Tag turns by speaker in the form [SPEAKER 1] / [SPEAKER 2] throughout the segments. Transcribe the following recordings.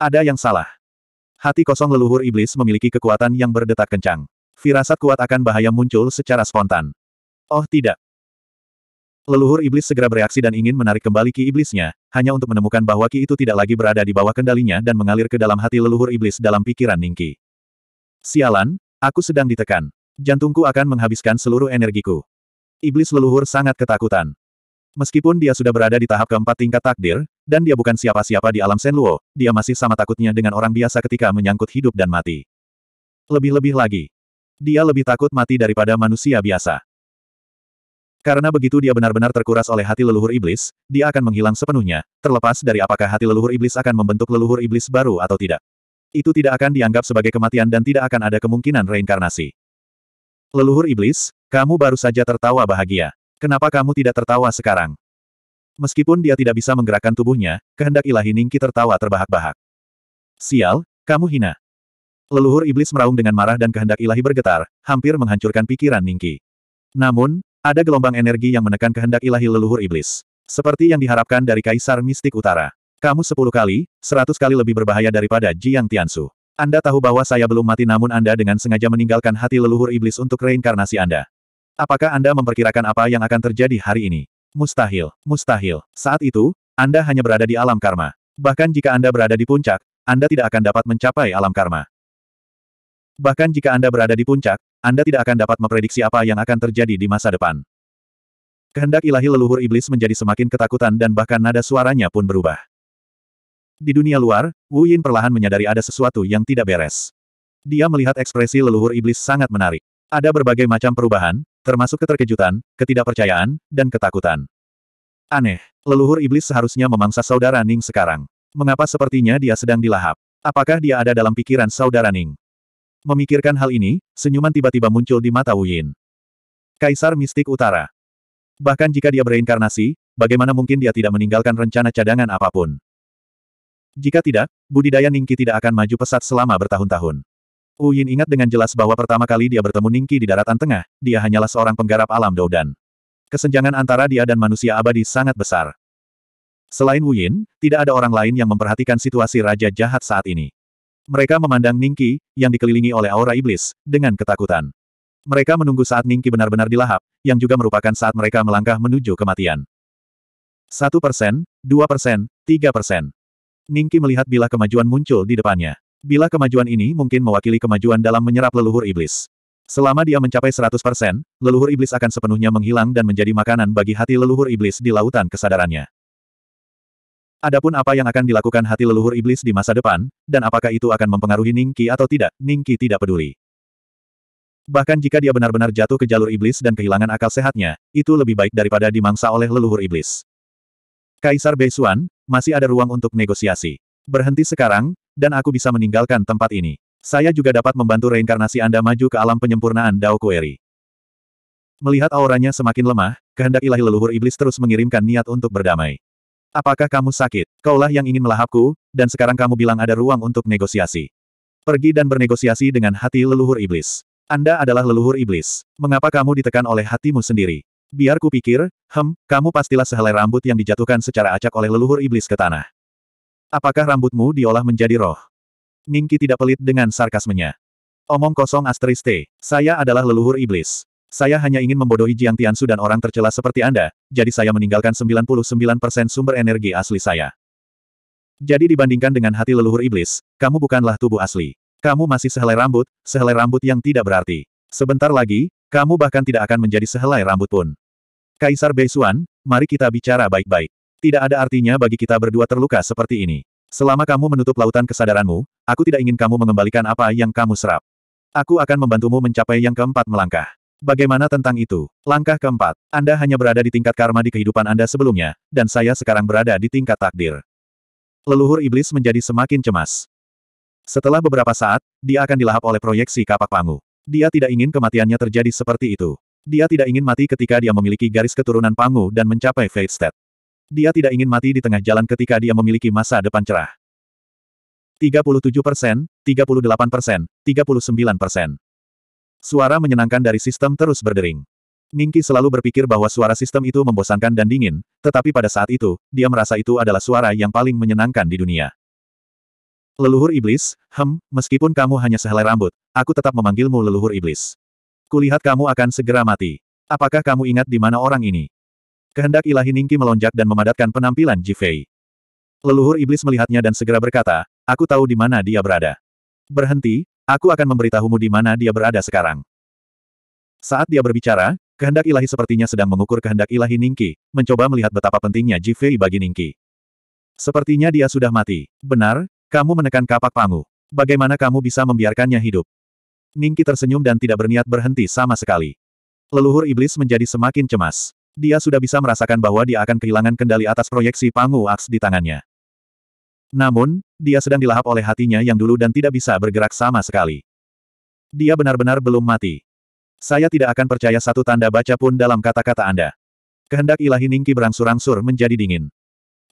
[SPEAKER 1] Ada yang salah. Hati kosong leluhur iblis memiliki kekuatan yang berdetak kencang. Firasat kuat akan bahaya muncul secara spontan. Oh tidak. Leluhur iblis segera bereaksi dan ingin menarik kembali ki iblisnya, hanya untuk menemukan bahwa ki itu tidak lagi berada di bawah kendalinya dan mengalir ke dalam hati leluhur iblis dalam pikiran Ningki. Sialan, aku sedang ditekan. Jantungku akan menghabiskan seluruh energiku. Iblis leluhur sangat ketakutan. Meskipun dia sudah berada di tahap keempat tingkat takdir, dan dia bukan siapa-siapa di alam Senluo, dia masih sama takutnya dengan orang biasa ketika menyangkut hidup dan mati. Lebih-lebih lagi. Dia lebih takut mati daripada manusia biasa. Karena begitu dia benar-benar terkuras oleh hati leluhur iblis, dia akan menghilang sepenuhnya, terlepas dari apakah hati leluhur iblis akan membentuk leluhur iblis baru atau tidak. Itu tidak akan dianggap sebagai kematian dan tidak akan ada kemungkinan reinkarnasi. Leluhur iblis, kamu baru saja tertawa bahagia. Kenapa kamu tidak tertawa sekarang? Meskipun dia tidak bisa menggerakkan tubuhnya, kehendak ilahi Ningki tertawa terbahak-bahak. Sial, kamu hina. Leluhur iblis meraung dengan marah dan kehendak ilahi bergetar, hampir menghancurkan pikiran Ningki. Namun, ada gelombang energi yang menekan kehendak ilahi leluhur iblis. Seperti yang diharapkan dari Kaisar Mistik Utara. Kamu sepuluh kali, seratus kali lebih berbahaya daripada Jiang Tiansu. Anda tahu bahwa saya belum mati namun Anda dengan sengaja meninggalkan hati leluhur iblis untuk reinkarnasi Anda. Apakah Anda memperkirakan apa yang akan terjadi hari ini? Mustahil, mustahil. Saat itu, Anda hanya berada di alam karma. Bahkan jika Anda berada di puncak, Anda tidak akan dapat mencapai alam karma. Bahkan jika Anda berada di puncak, Anda tidak akan dapat memprediksi apa yang akan terjadi di masa depan. Kehendak ilahi leluhur iblis menjadi semakin ketakutan dan bahkan nada suaranya pun berubah. Di dunia luar, Wu Yin perlahan menyadari ada sesuatu yang tidak beres. Dia melihat ekspresi leluhur iblis sangat menarik. Ada berbagai macam perubahan, termasuk keterkejutan, ketidakpercayaan, dan ketakutan. Aneh, leluhur iblis seharusnya memangsa saudara Ning sekarang. Mengapa sepertinya dia sedang dilahap? Apakah dia ada dalam pikiran saudara Ning? Memikirkan hal ini, senyuman tiba-tiba muncul di mata Wuyin. Kaisar Mistik Utara. Bahkan jika dia bereinkarnasi, bagaimana mungkin dia tidak meninggalkan rencana cadangan apapun? Jika tidak, budidaya Ningki tidak akan maju pesat selama bertahun-tahun. Wu Yin ingat dengan jelas bahwa pertama kali dia bertemu Ningki di daratan tengah, dia hanyalah seorang penggarap alam Doudan. Kesenjangan antara dia dan manusia abadi sangat besar. Selain Wu Yin, tidak ada orang lain yang memperhatikan situasi Raja Jahat saat ini. Mereka memandang Ningki, yang dikelilingi oleh aura iblis, dengan ketakutan. Mereka menunggu saat Ningki benar-benar dilahap, yang juga merupakan saat mereka melangkah menuju kematian. Satu persen, dua persen, tiga persen. Ningki melihat bila kemajuan muncul di depannya. Bila kemajuan ini mungkin mewakili kemajuan dalam menyerap leluhur iblis. Selama dia mencapai 100%, leluhur iblis akan sepenuhnya menghilang dan menjadi makanan bagi hati leluhur iblis di lautan kesadarannya. Adapun apa yang akan dilakukan hati leluhur iblis di masa depan, dan apakah itu akan mempengaruhi Ningki atau tidak, Ningki tidak peduli. Bahkan jika dia benar-benar jatuh ke jalur iblis dan kehilangan akal sehatnya, itu lebih baik daripada dimangsa oleh leluhur iblis. Kaisar Beisuan, masih ada ruang untuk negosiasi. Berhenti sekarang, dan aku bisa meninggalkan tempat ini. Saya juga dapat membantu reinkarnasi Anda maju ke alam penyempurnaan Dao Kueri. Melihat auranya semakin lemah, kehendak ilahi leluhur iblis terus mengirimkan niat untuk berdamai. Apakah kamu sakit? Kaulah yang ingin melahapku, dan sekarang kamu bilang ada ruang untuk negosiasi. Pergi dan bernegosiasi dengan hati leluhur iblis. Anda adalah leluhur iblis. Mengapa kamu ditekan oleh hatimu sendiri? Biar pikir. hem, kamu pastilah sehelai rambut yang dijatuhkan secara acak oleh leluhur iblis ke tanah. Apakah rambutmu diolah menjadi roh? Ningki tidak pelit dengan sarkasmenya. Omong kosong asteris T. Saya adalah leluhur iblis. Saya hanya ingin membodohi Jiang Tiansu dan orang tercela seperti Anda, jadi saya meninggalkan 99% sumber energi asli saya. Jadi dibandingkan dengan hati leluhur iblis, kamu bukanlah tubuh asli. Kamu masih sehelai rambut, sehelai rambut yang tidak berarti. Sebentar lagi, kamu bahkan tidak akan menjadi sehelai rambut pun. Kaisar Beisuan, mari kita bicara baik-baik. Tidak ada artinya bagi kita berdua terluka seperti ini. Selama kamu menutup lautan kesadaranmu, aku tidak ingin kamu mengembalikan apa yang kamu serap. Aku akan membantumu mencapai yang keempat melangkah. Bagaimana tentang itu? Langkah keempat, Anda hanya berada di tingkat karma di kehidupan Anda sebelumnya, dan saya sekarang berada di tingkat takdir. Leluhur iblis menjadi semakin cemas. Setelah beberapa saat, dia akan dilahap oleh proyeksi kapak pangu. Dia tidak ingin kematiannya terjadi seperti itu. Dia tidak ingin mati ketika dia memiliki garis keturunan pangu dan mencapai fate state. Dia tidak ingin mati di tengah jalan ketika dia memiliki masa depan cerah. 37 persen, 38 persen, 39 persen. Suara menyenangkan dari sistem terus berdering. Ningki selalu berpikir bahwa suara sistem itu membosankan dan dingin, tetapi pada saat itu, dia merasa itu adalah suara yang paling menyenangkan di dunia. Leluhur iblis, hem, meskipun kamu hanya sehelai rambut, aku tetap memanggilmu leluhur iblis. Kulihat kamu akan segera mati. Apakah kamu ingat di mana orang ini? Kehendak ilahi Ningki melonjak dan memadatkan penampilan Jifei. Leluhur iblis melihatnya dan segera berkata, aku tahu di mana dia berada. Berhenti, aku akan memberitahumu di mana dia berada sekarang. Saat dia berbicara, kehendak ilahi sepertinya sedang mengukur kehendak ilahi Ningki, mencoba melihat betapa pentingnya Jifei bagi Ningki. Sepertinya dia sudah mati. Benar, kamu menekan kapak pangu. Bagaimana kamu bisa membiarkannya hidup? Ningki tersenyum dan tidak berniat berhenti sama sekali. Leluhur iblis menjadi semakin cemas dia sudah bisa merasakan bahwa dia akan kehilangan kendali atas proyeksi Pangu Aks di tangannya. Namun, dia sedang dilahap oleh hatinya yang dulu dan tidak bisa bergerak sama sekali. Dia benar-benar belum mati. Saya tidak akan percaya satu tanda baca pun dalam kata-kata Anda. Kehendak ilahi Ningki berangsur-angsur menjadi dingin.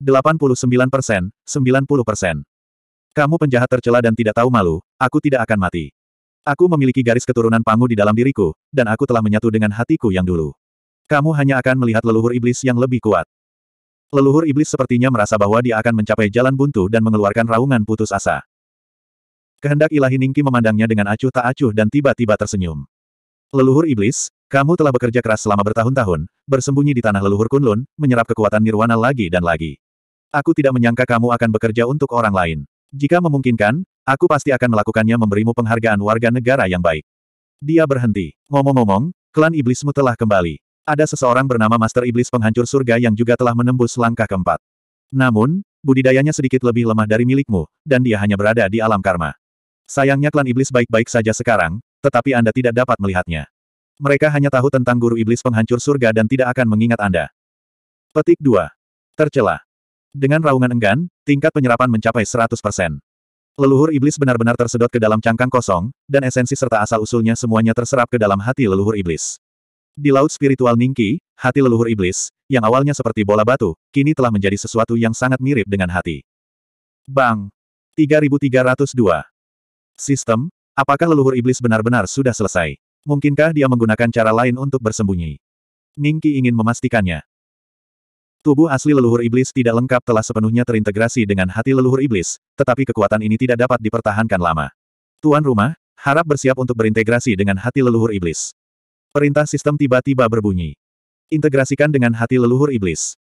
[SPEAKER 1] 89 persen, 90 persen. Kamu penjahat tercela dan tidak tahu malu, aku tidak akan mati. Aku memiliki garis keturunan Pangu di dalam diriku, dan aku telah menyatu dengan hatiku yang dulu. Kamu hanya akan melihat leluhur iblis yang lebih kuat. Leluhur iblis sepertinya merasa bahwa dia akan mencapai jalan buntu dan mengeluarkan raungan putus asa. Kehendak ilahi Ningki memandangnya dengan acuh tak acuh dan tiba-tiba tersenyum. Leluhur iblis, kamu telah bekerja keras selama bertahun-tahun, bersembunyi di tanah leluhur Kunlun, menyerap kekuatan nirwana lagi dan lagi. Aku tidak menyangka kamu akan bekerja untuk orang lain. Jika memungkinkan, aku pasti akan melakukannya memberimu penghargaan warga negara yang baik. Dia berhenti. Ngomong-ngomong, klan iblismu telah kembali. Ada seseorang bernama Master Iblis Penghancur Surga yang juga telah menembus langkah keempat. Namun, budidayanya sedikit lebih lemah dari milikmu, dan dia hanya berada di alam karma. Sayangnya klan iblis baik-baik saja sekarang, tetapi Anda tidak dapat melihatnya. Mereka hanya tahu tentang guru iblis penghancur surga dan tidak akan mengingat Anda. Petik 2. Tercela. Dengan raungan enggan, tingkat penyerapan mencapai 100%. Leluhur iblis benar-benar tersedot ke dalam cangkang kosong, dan esensi serta asal-usulnya semuanya terserap ke dalam hati leluhur iblis. Di laut spiritual Ningki, hati leluhur iblis, yang awalnya seperti bola batu, kini telah menjadi sesuatu yang sangat mirip dengan hati. Bang! 3302. Sistem, apakah leluhur iblis benar-benar sudah selesai? Mungkinkah dia menggunakan cara lain untuk bersembunyi? Ningki ingin memastikannya. Tubuh asli leluhur iblis tidak lengkap telah sepenuhnya terintegrasi dengan hati leluhur iblis, tetapi kekuatan ini tidak dapat dipertahankan lama. Tuan rumah, harap bersiap untuk berintegrasi dengan hati leluhur iblis. Perintah sistem tiba-tiba berbunyi. Integrasikan dengan hati leluhur iblis.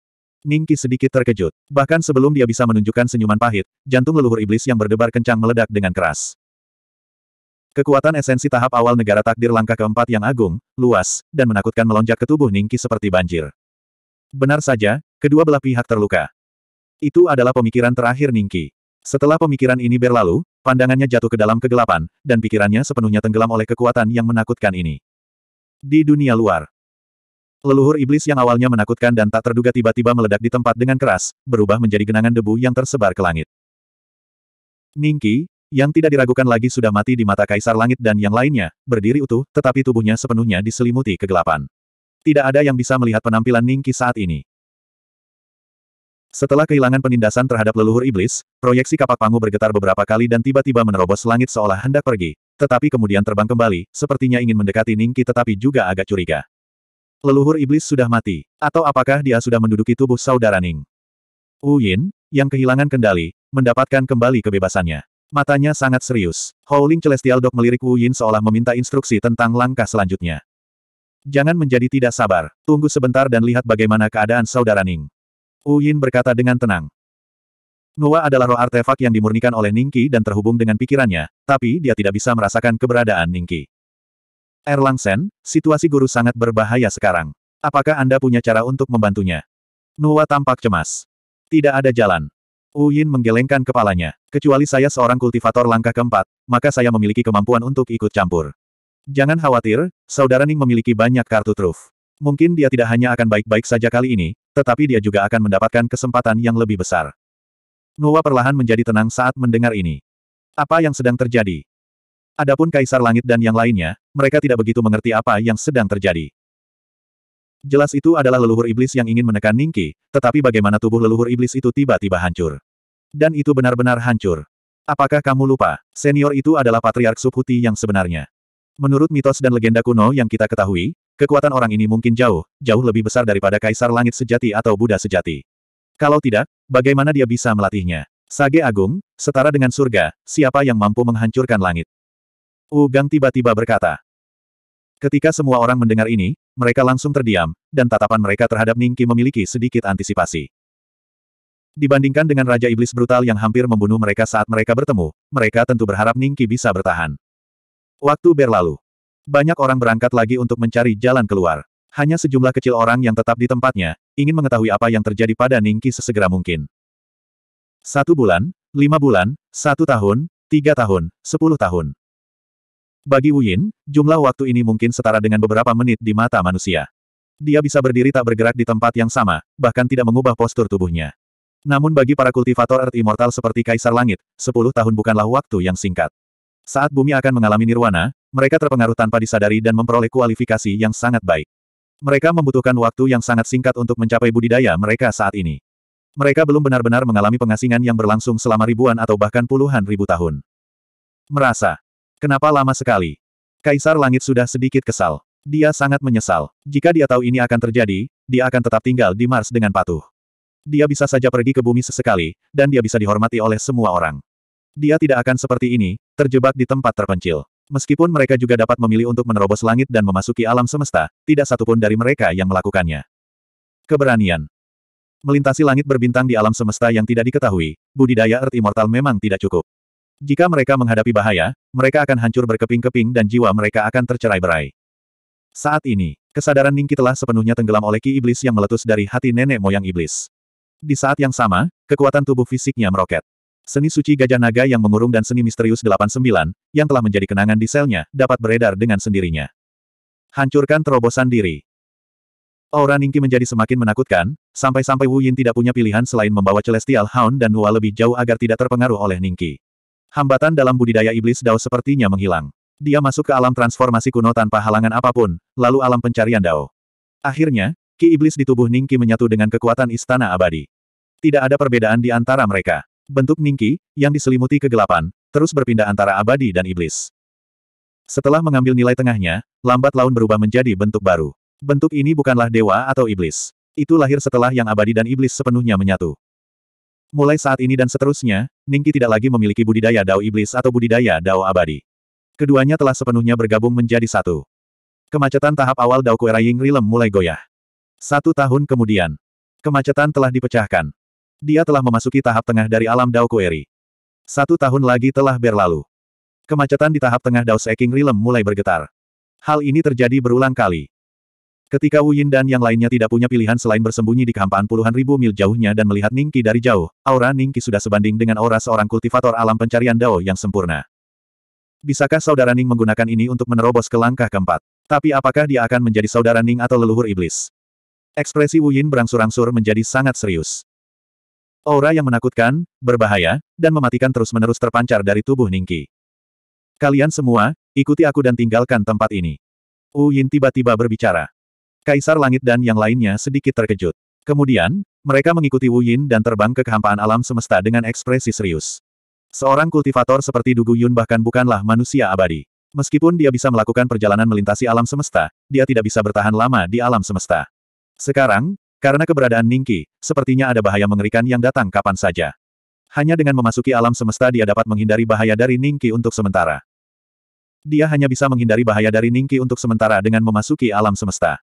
[SPEAKER 1] Ningki sedikit terkejut. Bahkan sebelum dia bisa menunjukkan senyuman pahit, jantung leluhur iblis yang berdebar kencang meledak dengan keras. Kekuatan esensi tahap awal negara takdir langkah keempat yang agung, luas, dan menakutkan melonjak ke tubuh Ningki seperti banjir. Benar saja, kedua belah pihak terluka. Itu adalah pemikiran terakhir Ningki. Setelah pemikiran ini berlalu, pandangannya jatuh ke dalam kegelapan, dan pikirannya sepenuhnya tenggelam oleh kekuatan yang menakutkan ini. Di dunia luar, leluhur iblis yang awalnya menakutkan dan tak terduga tiba-tiba meledak di tempat dengan keras, berubah menjadi genangan debu yang tersebar ke langit. Ningki, yang tidak diragukan lagi sudah mati di mata Kaisar Langit dan yang lainnya, berdiri utuh, tetapi tubuhnya sepenuhnya diselimuti kegelapan. Tidak ada yang bisa melihat penampilan Ningki saat ini. Setelah kehilangan penindasan terhadap leluhur iblis, proyeksi kapak pangu bergetar beberapa kali dan tiba-tiba menerobos langit seolah hendak pergi, tetapi kemudian terbang kembali, sepertinya ingin mendekati Ningki tetapi juga agak curiga. Leluhur iblis sudah mati, atau apakah dia sudah menduduki tubuh saudara Ning? Wu Yin, yang kehilangan kendali, mendapatkan kembali kebebasannya. Matanya sangat serius. Howling Celestial Dog melirik Wu Yin seolah meminta instruksi tentang langkah selanjutnya. Jangan menjadi tidak sabar, tunggu sebentar dan lihat bagaimana keadaan saudara Ning. Wu Yin berkata dengan tenang. Nuwa adalah roh artefak yang dimurnikan oleh Ningki dan terhubung dengan pikirannya, tapi dia tidak bisa merasakan keberadaan Ningki. Erlang Sen, situasi guru sangat berbahaya sekarang. Apakah Anda punya cara untuk membantunya? Nuwa tampak cemas. Tidak ada jalan. Uyin menggelengkan kepalanya. Kecuali saya seorang kultivator langkah keempat, maka saya memiliki kemampuan untuk ikut campur. Jangan khawatir, saudara Ning memiliki banyak kartu truf. Mungkin dia tidak hanya akan baik-baik saja kali ini, tetapi dia juga akan mendapatkan kesempatan yang lebih besar. Nuwa perlahan menjadi tenang saat mendengar ini. Apa yang sedang terjadi? Adapun Kaisar Langit dan yang lainnya, mereka tidak begitu mengerti apa yang sedang terjadi. Jelas itu adalah leluhur iblis yang ingin menekan Ningki, tetapi bagaimana tubuh leluhur iblis itu tiba-tiba hancur. Dan itu benar-benar hancur. Apakah kamu lupa, senior itu adalah patriark Subhuti yang sebenarnya. Menurut mitos dan legenda kuno yang kita ketahui, Kekuatan orang ini mungkin jauh, jauh lebih besar daripada kaisar langit sejati atau Buddha sejati. Kalau tidak, Bagaimana dia bisa melatihnya? Sage agung, setara dengan surga, siapa yang mampu menghancurkan langit? Ugang tiba-tiba berkata. Ketika semua orang mendengar ini, mereka langsung terdiam, dan tatapan mereka terhadap Ningki memiliki sedikit antisipasi. Dibandingkan dengan Raja Iblis brutal yang hampir membunuh mereka saat mereka bertemu, mereka tentu berharap Ningki bisa bertahan. Waktu berlalu. Banyak orang berangkat lagi untuk mencari jalan keluar. Hanya sejumlah kecil orang yang tetap di tempatnya, ingin mengetahui apa yang terjadi pada Ningki sesegera mungkin. Satu bulan, lima bulan, satu tahun, tiga tahun, sepuluh tahun. Bagi Wuyin, jumlah waktu ini mungkin setara dengan beberapa menit di mata manusia. Dia bisa berdiri tak bergerak di tempat yang sama, bahkan tidak mengubah postur tubuhnya. Namun bagi para kultivator Earth Immortal seperti Kaisar Langit, sepuluh tahun bukanlah waktu yang singkat. Saat bumi akan mengalami nirwana, mereka terpengaruh tanpa disadari dan memperoleh kualifikasi yang sangat baik. Mereka membutuhkan waktu yang sangat singkat untuk mencapai budidaya mereka saat ini. Mereka belum benar-benar mengalami pengasingan yang berlangsung selama ribuan atau bahkan puluhan ribu tahun. Merasa. Kenapa lama sekali? Kaisar Langit sudah sedikit kesal. Dia sangat menyesal. Jika dia tahu ini akan terjadi, dia akan tetap tinggal di Mars dengan patuh. Dia bisa saja pergi ke bumi sesekali, dan dia bisa dihormati oleh semua orang. Dia tidak akan seperti ini, terjebak di tempat terpencil. Meskipun mereka juga dapat memilih untuk menerobos langit dan memasuki alam semesta, tidak satupun dari mereka yang melakukannya. Keberanian Melintasi langit berbintang di alam semesta yang tidak diketahui, budidaya Earth Immortal memang tidak cukup. Jika mereka menghadapi bahaya, mereka akan hancur berkeping-keping dan jiwa mereka akan tercerai-berai. Saat ini, kesadaran Ningki telah sepenuhnya tenggelam oleh ki iblis yang meletus dari hati nenek moyang iblis. Di saat yang sama, kekuatan tubuh fisiknya meroket. Seni suci gajah naga yang mengurung dan seni misterius 89, yang telah menjadi kenangan di selnya, dapat beredar dengan sendirinya. Hancurkan terobosan diri. Aura Ningki menjadi semakin menakutkan, sampai-sampai Wu Yin tidak punya pilihan selain membawa Celestial Hound dan Hua lebih jauh agar tidak terpengaruh oleh Ningki. Hambatan dalam budidaya iblis Dao sepertinya menghilang. Dia masuk ke alam transformasi kuno tanpa halangan apapun, lalu alam pencarian Dao. Akhirnya, ki iblis di tubuh Ningki menyatu dengan kekuatan istana abadi. Tidak ada perbedaan di antara mereka. Bentuk Ningki, yang diselimuti kegelapan, terus berpindah antara abadi dan iblis. Setelah mengambil nilai tengahnya, lambat laun berubah menjadi bentuk baru. Bentuk ini bukanlah dewa atau iblis. Itu lahir setelah yang abadi dan iblis sepenuhnya menyatu. Mulai saat ini dan seterusnya, Ningki tidak lagi memiliki budidaya Dao Iblis atau budidaya Dao Abadi. Keduanya telah sepenuhnya bergabung menjadi satu. Kemacetan tahap awal Dao Kuera Ying Rilem mulai goyah. Satu tahun kemudian, kemacetan telah dipecahkan. Dia telah memasuki tahap tengah dari alam Dao Kueri. Satu tahun lagi telah berlalu. Kemacetan di tahap tengah Dao Seking Rilem mulai bergetar. Hal ini terjadi berulang kali. Ketika Wu Yin dan yang lainnya tidak punya pilihan selain bersembunyi di kehampaan puluhan ribu mil jauhnya dan melihat Ningki dari jauh, aura Ningki sudah sebanding dengan aura seorang kultivator alam pencarian Dao yang sempurna. Bisakah saudara Ning menggunakan ini untuk menerobos ke langkah keempat? Tapi apakah dia akan menjadi saudara Ning atau leluhur iblis? Ekspresi Wu Yin berangsur-angsur menjadi sangat serius. Aura yang menakutkan, berbahaya, dan mematikan terus-menerus terpancar dari tubuh Ningki. Kalian semua, ikuti aku dan tinggalkan tempat ini. Wu Yin tiba-tiba berbicara. Kaisar Langit dan yang lainnya sedikit terkejut. Kemudian, mereka mengikuti Wu Yin dan terbang ke kehampaan alam semesta dengan ekspresi serius. Seorang kultivator seperti Dugu Yun bahkan bukanlah manusia abadi. Meskipun dia bisa melakukan perjalanan melintasi alam semesta, dia tidak bisa bertahan lama di alam semesta. Sekarang, karena keberadaan Ningki, sepertinya ada bahaya mengerikan yang datang kapan saja. Hanya dengan memasuki alam semesta dia dapat menghindari bahaya dari Ningki untuk sementara. Dia hanya bisa menghindari bahaya dari Ningki untuk sementara dengan memasuki alam semesta.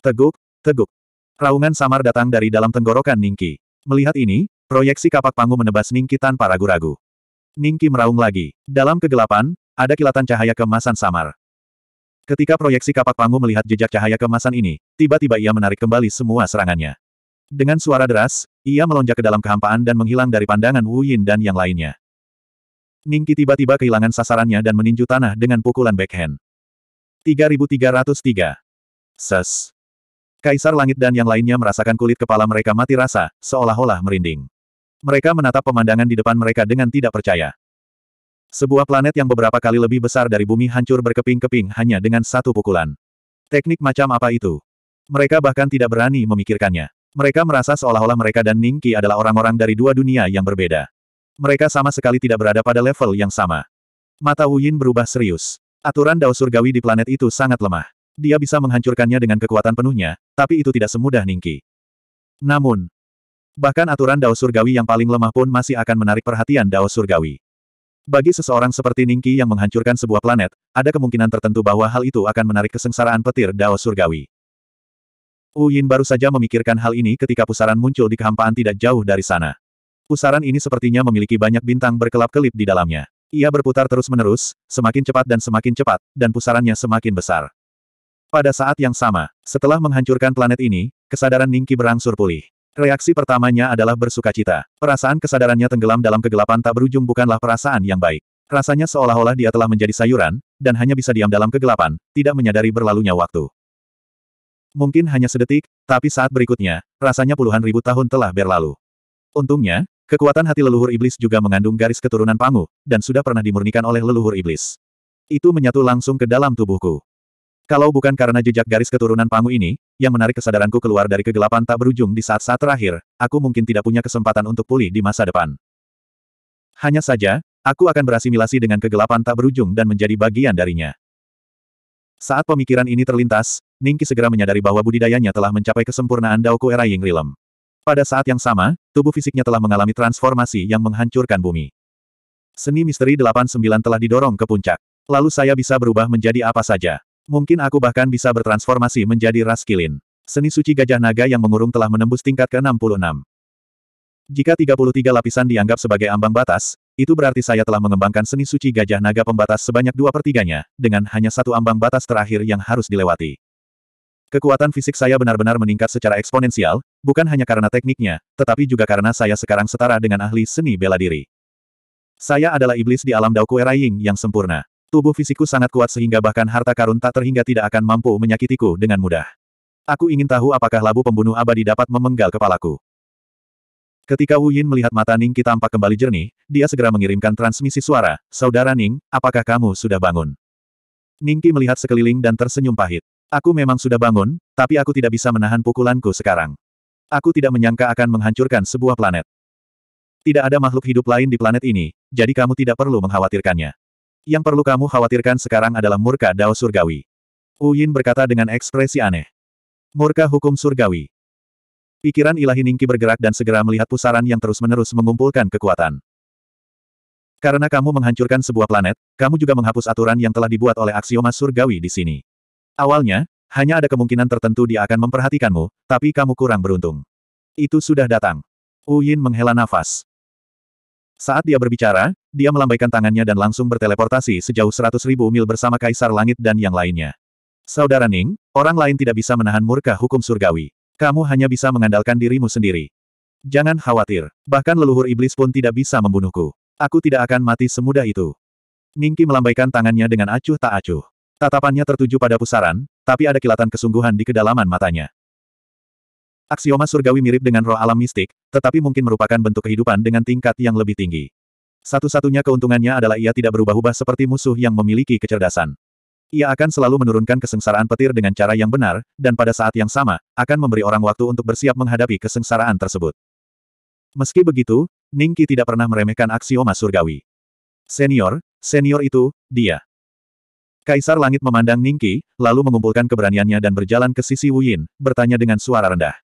[SPEAKER 1] Teguk, teguk. Raungan samar datang dari dalam tenggorokan Ningki. Melihat ini, proyeksi kapak panggung menebas Ningki tanpa ragu-ragu. Ningki meraung lagi. Dalam kegelapan, ada kilatan cahaya kemasan samar. Ketika proyeksi kapak Pangu melihat jejak cahaya kemasan ini, tiba-tiba ia menarik kembali semua serangannya. Dengan suara deras, ia melonjak ke dalam kehampaan dan menghilang dari pandangan Wu Yin dan yang lainnya. Ningki tiba-tiba kehilangan sasarannya dan meninju tanah dengan pukulan backhand. 3303 Ses. Kaisar Langit dan yang lainnya merasakan kulit kepala mereka mati rasa, seolah-olah merinding. Mereka menatap pemandangan di depan mereka dengan tidak percaya. Sebuah planet yang beberapa kali lebih besar dari bumi hancur berkeping-keping hanya dengan satu pukulan. Teknik macam apa itu? Mereka bahkan tidak berani memikirkannya. Mereka merasa seolah-olah mereka dan Ningki adalah orang-orang dari dua dunia yang berbeda. Mereka sama sekali tidak berada pada level yang sama. Mata Wuyin berubah serius. Aturan dao surgawi di planet itu sangat lemah. Dia bisa menghancurkannya dengan kekuatan penuhnya, tapi itu tidak semudah Ningki. Namun, bahkan aturan dao surgawi yang paling lemah pun masih akan menarik perhatian dao surgawi. Bagi seseorang seperti Ningki yang menghancurkan sebuah planet, ada kemungkinan tertentu bahwa hal itu akan menarik kesengsaraan petir Dao Surgawi. Uyin baru saja memikirkan hal ini ketika pusaran muncul di kehampaan tidak jauh dari sana. Pusaran ini sepertinya memiliki banyak bintang berkelap-kelip di dalamnya. Ia berputar terus-menerus, semakin cepat dan semakin cepat, dan pusarannya semakin besar. Pada saat yang sama, setelah menghancurkan planet ini, kesadaran Ningki berangsur pulih. Reaksi pertamanya adalah bersukacita. Perasaan kesadarannya tenggelam dalam kegelapan tak berujung bukanlah perasaan yang baik. Rasanya seolah-olah dia telah menjadi sayuran, dan hanya bisa diam dalam kegelapan, tidak menyadari berlalunya waktu. Mungkin hanya sedetik, tapi saat berikutnya, rasanya puluhan ribu tahun telah berlalu. Untungnya, kekuatan hati leluhur iblis juga mengandung garis keturunan Pangu, dan sudah pernah dimurnikan oleh leluhur iblis. Itu menyatu langsung ke dalam tubuhku. Kalau bukan karena jejak garis keturunan Pangu ini, yang menarik kesadaranku keluar dari kegelapan tak berujung di saat-saat terakhir, aku mungkin tidak punya kesempatan untuk pulih di masa depan. Hanya saja, aku akan berasimilasi dengan kegelapan tak berujung dan menjadi bagian darinya. Saat pemikiran ini terlintas, Ningki segera menyadari bahwa budidayanya telah mencapai kesempurnaan Daoku Era Ying Rilem. Pada saat yang sama, tubuh fisiknya telah mengalami transformasi yang menghancurkan bumi. Seni misteri 89 telah didorong ke puncak. Lalu saya bisa berubah menjadi apa saja. Mungkin aku bahkan bisa bertransformasi menjadi Ras kilin. Seni suci gajah naga yang mengurung telah menembus tingkat ke-66. Jika 33 lapisan dianggap sebagai ambang batas, itu berarti saya telah mengembangkan seni suci gajah naga pembatas sebanyak dua pertiganya, dengan hanya satu ambang batas terakhir yang harus dilewati. Kekuatan fisik saya benar-benar meningkat secara eksponensial, bukan hanya karena tekniknya, tetapi juga karena saya sekarang setara dengan ahli seni bela diri. Saya adalah iblis di alam Daoku Era Ying yang sempurna. Tubuh fisikku sangat kuat sehingga bahkan harta karun tak terhingga tidak akan mampu menyakitiku dengan mudah. Aku ingin tahu apakah labu pembunuh abadi dapat memenggal kepalaku. Ketika Wu Yin melihat mata Ning kita tampak kembali jernih, dia segera mengirimkan transmisi suara, Saudara Ning, apakah kamu sudah bangun? Ning melihat sekeliling dan tersenyum pahit. Aku memang sudah bangun, tapi aku tidak bisa menahan pukulanku sekarang. Aku tidak menyangka akan menghancurkan sebuah planet. Tidak ada makhluk hidup lain di planet ini, jadi kamu tidak perlu mengkhawatirkannya. Yang perlu kamu khawatirkan sekarang adalah murka Dao Surgawi. Uyin berkata dengan ekspresi aneh. Murka hukum surgawi. Pikiran ilahi Ningki bergerak dan segera melihat pusaran yang terus-menerus mengumpulkan kekuatan. Karena kamu menghancurkan sebuah planet, kamu juga menghapus aturan yang telah dibuat oleh aksioma surgawi di sini. Awalnya, hanya ada kemungkinan tertentu dia akan memperhatikanmu, tapi kamu kurang beruntung. Itu sudah datang. Uyin menghela nafas. Saat dia berbicara, dia melambaikan tangannya dan langsung berteleportasi sejauh seratus ribu mil bersama Kaisar Langit dan yang lainnya. Saudara Ning, orang lain tidak bisa menahan murka hukum surgawi. Kamu hanya bisa mengandalkan dirimu sendiri. Jangan khawatir, bahkan leluhur iblis pun tidak bisa membunuhku. Aku tidak akan mati semudah itu. Ningki melambaikan tangannya dengan acuh tak acuh. Tatapannya tertuju pada pusaran, tapi ada kilatan kesungguhan di kedalaman matanya. Aksioma surgawi mirip dengan roh alam mistik, tetapi mungkin merupakan bentuk kehidupan dengan tingkat yang lebih tinggi. Satu-satunya keuntungannya adalah ia tidak berubah-ubah seperti musuh yang memiliki kecerdasan. Ia akan selalu menurunkan kesengsaraan petir dengan cara yang benar, dan pada saat yang sama, akan memberi orang waktu untuk bersiap menghadapi kesengsaraan tersebut. Meski begitu, Ningki tidak pernah meremehkan aksioma surgawi. Senior, senior itu, dia. Kaisar Langit memandang Ningki, lalu mengumpulkan keberaniannya dan berjalan ke sisi Wuyin, bertanya dengan suara rendah.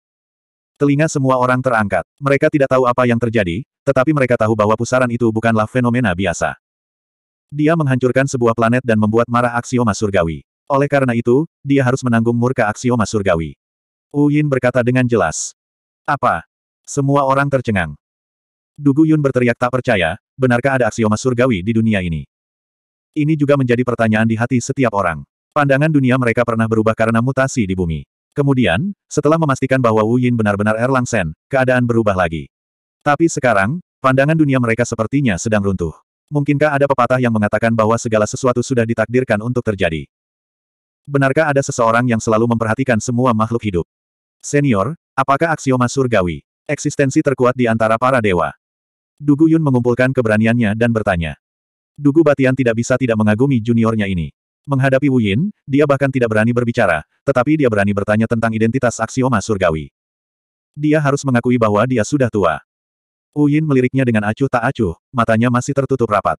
[SPEAKER 1] Telinga semua orang terangkat. Mereka tidak tahu apa yang terjadi, tetapi mereka tahu bahwa pusaran itu bukanlah fenomena biasa. Dia menghancurkan sebuah planet dan membuat marah aksioma surgawi. Oleh karena itu, dia harus menanggung murka aksioma surgawi. Uyin berkata dengan jelas. Apa? Semua orang tercengang. Dugu Yun berteriak tak percaya, benarkah ada aksioma surgawi di dunia ini? Ini juga menjadi pertanyaan di hati setiap orang. Pandangan dunia mereka pernah berubah karena mutasi di bumi. Kemudian, setelah memastikan bahwa Wu Yin benar-benar Erlang Sen, keadaan berubah lagi. Tapi sekarang, pandangan dunia mereka sepertinya sedang runtuh. Mungkinkah ada pepatah yang mengatakan bahwa segala sesuatu sudah ditakdirkan untuk terjadi? Benarkah ada seseorang yang selalu memperhatikan semua makhluk hidup? Senior, apakah aksioma surgawi? Eksistensi terkuat di antara para dewa. Dugu Yun mengumpulkan keberaniannya dan bertanya. Dugu Batian tidak bisa tidak mengagumi juniornya ini. Menghadapi Wu Yin, dia bahkan tidak berani berbicara, tetapi dia berani bertanya tentang identitas aksioma surgawi. Dia harus mengakui bahwa dia sudah tua. Wu Yin meliriknya dengan acuh tak acuh, matanya masih tertutup rapat.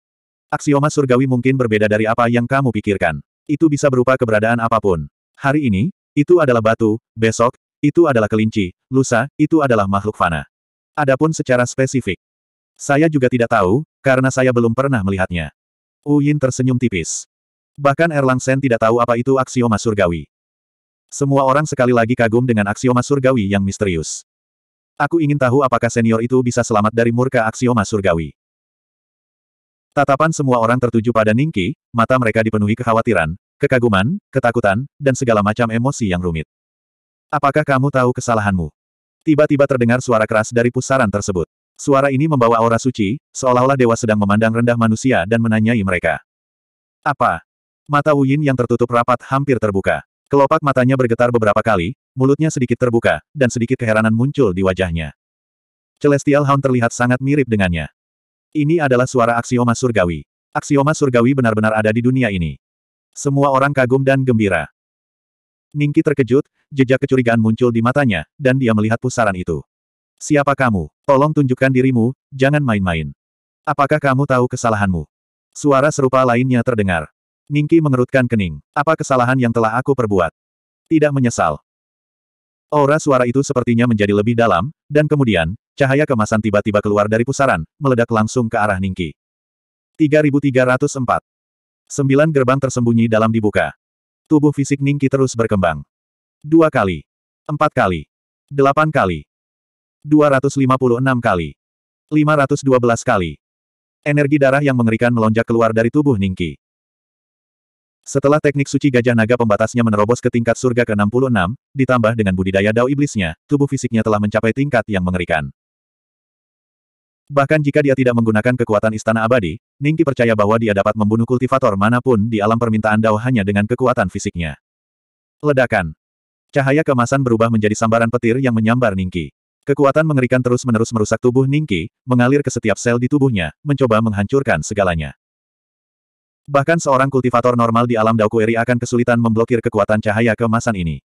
[SPEAKER 1] Aksioma surgawi mungkin berbeda dari apa yang kamu pikirkan. Itu bisa berupa keberadaan apapun. Hari ini, itu adalah batu, besok, itu adalah kelinci, lusa, itu adalah makhluk fana. Adapun secara spesifik, saya juga tidak tahu, karena saya belum pernah melihatnya. Wu Yin tersenyum tipis. Bahkan Erlang Sen tidak tahu apa itu aksioma surgawi. Semua orang sekali lagi kagum dengan aksioma surgawi yang misterius. Aku ingin tahu apakah senior itu bisa selamat dari murka aksioma surgawi. Tatapan semua orang tertuju pada Ningki, mata mereka dipenuhi kekhawatiran, kekaguman, ketakutan, dan segala macam emosi yang rumit. Apakah kamu tahu kesalahanmu? Tiba-tiba terdengar suara keras dari pusaran tersebut. Suara ini membawa aura suci, seolah-olah dewa sedang memandang rendah manusia dan menanyai mereka. Apa? Mata Yin yang tertutup rapat hampir terbuka. Kelopak matanya bergetar beberapa kali, mulutnya sedikit terbuka, dan sedikit keheranan muncul di wajahnya. Celestial Hound terlihat sangat mirip dengannya. Ini adalah suara aksioma surgawi. Aksioma surgawi benar-benar ada di dunia ini. Semua orang kagum dan gembira. Ningki terkejut, jejak kecurigaan muncul di matanya, dan dia melihat pusaran itu. Siapa kamu? Tolong tunjukkan dirimu, jangan main-main. Apakah kamu tahu kesalahanmu? Suara serupa lainnya terdengar. Ningki mengerutkan kening. Apa kesalahan yang telah aku perbuat? Tidak menyesal. Aura suara itu sepertinya menjadi lebih dalam, dan kemudian, cahaya kemasan tiba-tiba keluar dari pusaran, meledak langsung ke arah Ningki. 3304. Sembilan gerbang tersembunyi dalam dibuka. Tubuh fisik Ningki terus berkembang. Dua kali. Empat kali. Delapan kali. dua ratus lima puluh enam kali. lima ratus dua belas kali. Energi darah yang mengerikan melonjak keluar dari tubuh Ningki. Setelah teknik suci gajah naga pembatasnya menerobos ke tingkat surga ke-66, ditambah dengan budidaya dao iblisnya, tubuh fisiknya telah mencapai tingkat yang mengerikan. Bahkan jika dia tidak menggunakan kekuatan istana abadi, Ningki percaya bahwa dia dapat membunuh kultivator manapun di alam permintaan dao hanya dengan kekuatan fisiknya. Ledakan. Cahaya kemasan berubah menjadi sambaran petir yang menyambar Ningki. Kekuatan mengerikan terus-menerus merusak tubuh Ningki, mengalir ke setiap sel di tubuhnya, mencoba menghancurkan segalanya. Bahkan seorang kultivator normal di alam Daokueri akan kesulitan memblokir kekuatan cahaya kemasan ini.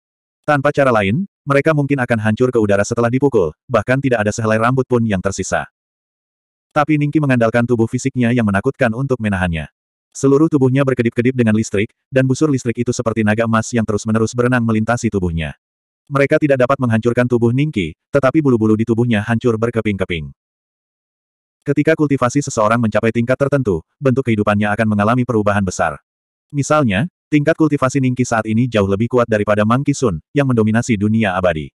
[SPEAKER 1] Tanpa cara lain, mereka mungkin akan hancur ke udara setelah dipukul, bahkan tidak ada sehelai rambut pun yang tersisa. Tapi Ningki mengandalkan tubuh fisiknya yang menakutkan untuk menahannya. Seluruh tubuhnya berkedip-kedip dengan listrik, dan busur listrik itu seperti naga emas yang terus-menerus berenang melintasi tubuhnya. Mereka tidak dapat menghancurkan tubuh Ningki, tetapi bulu-bulu di tubuhnya hancur berkeping-keping. Ketika kultivasi seseorang mencapai tingkat tertentu, bentuk kehidupannya akan mengalami perubahan besar. Misalnya, tingkat kultivasi Ningki saat ini jauh lebih kuat daripada Mang Kisun, yang mendominasi dunia abadi.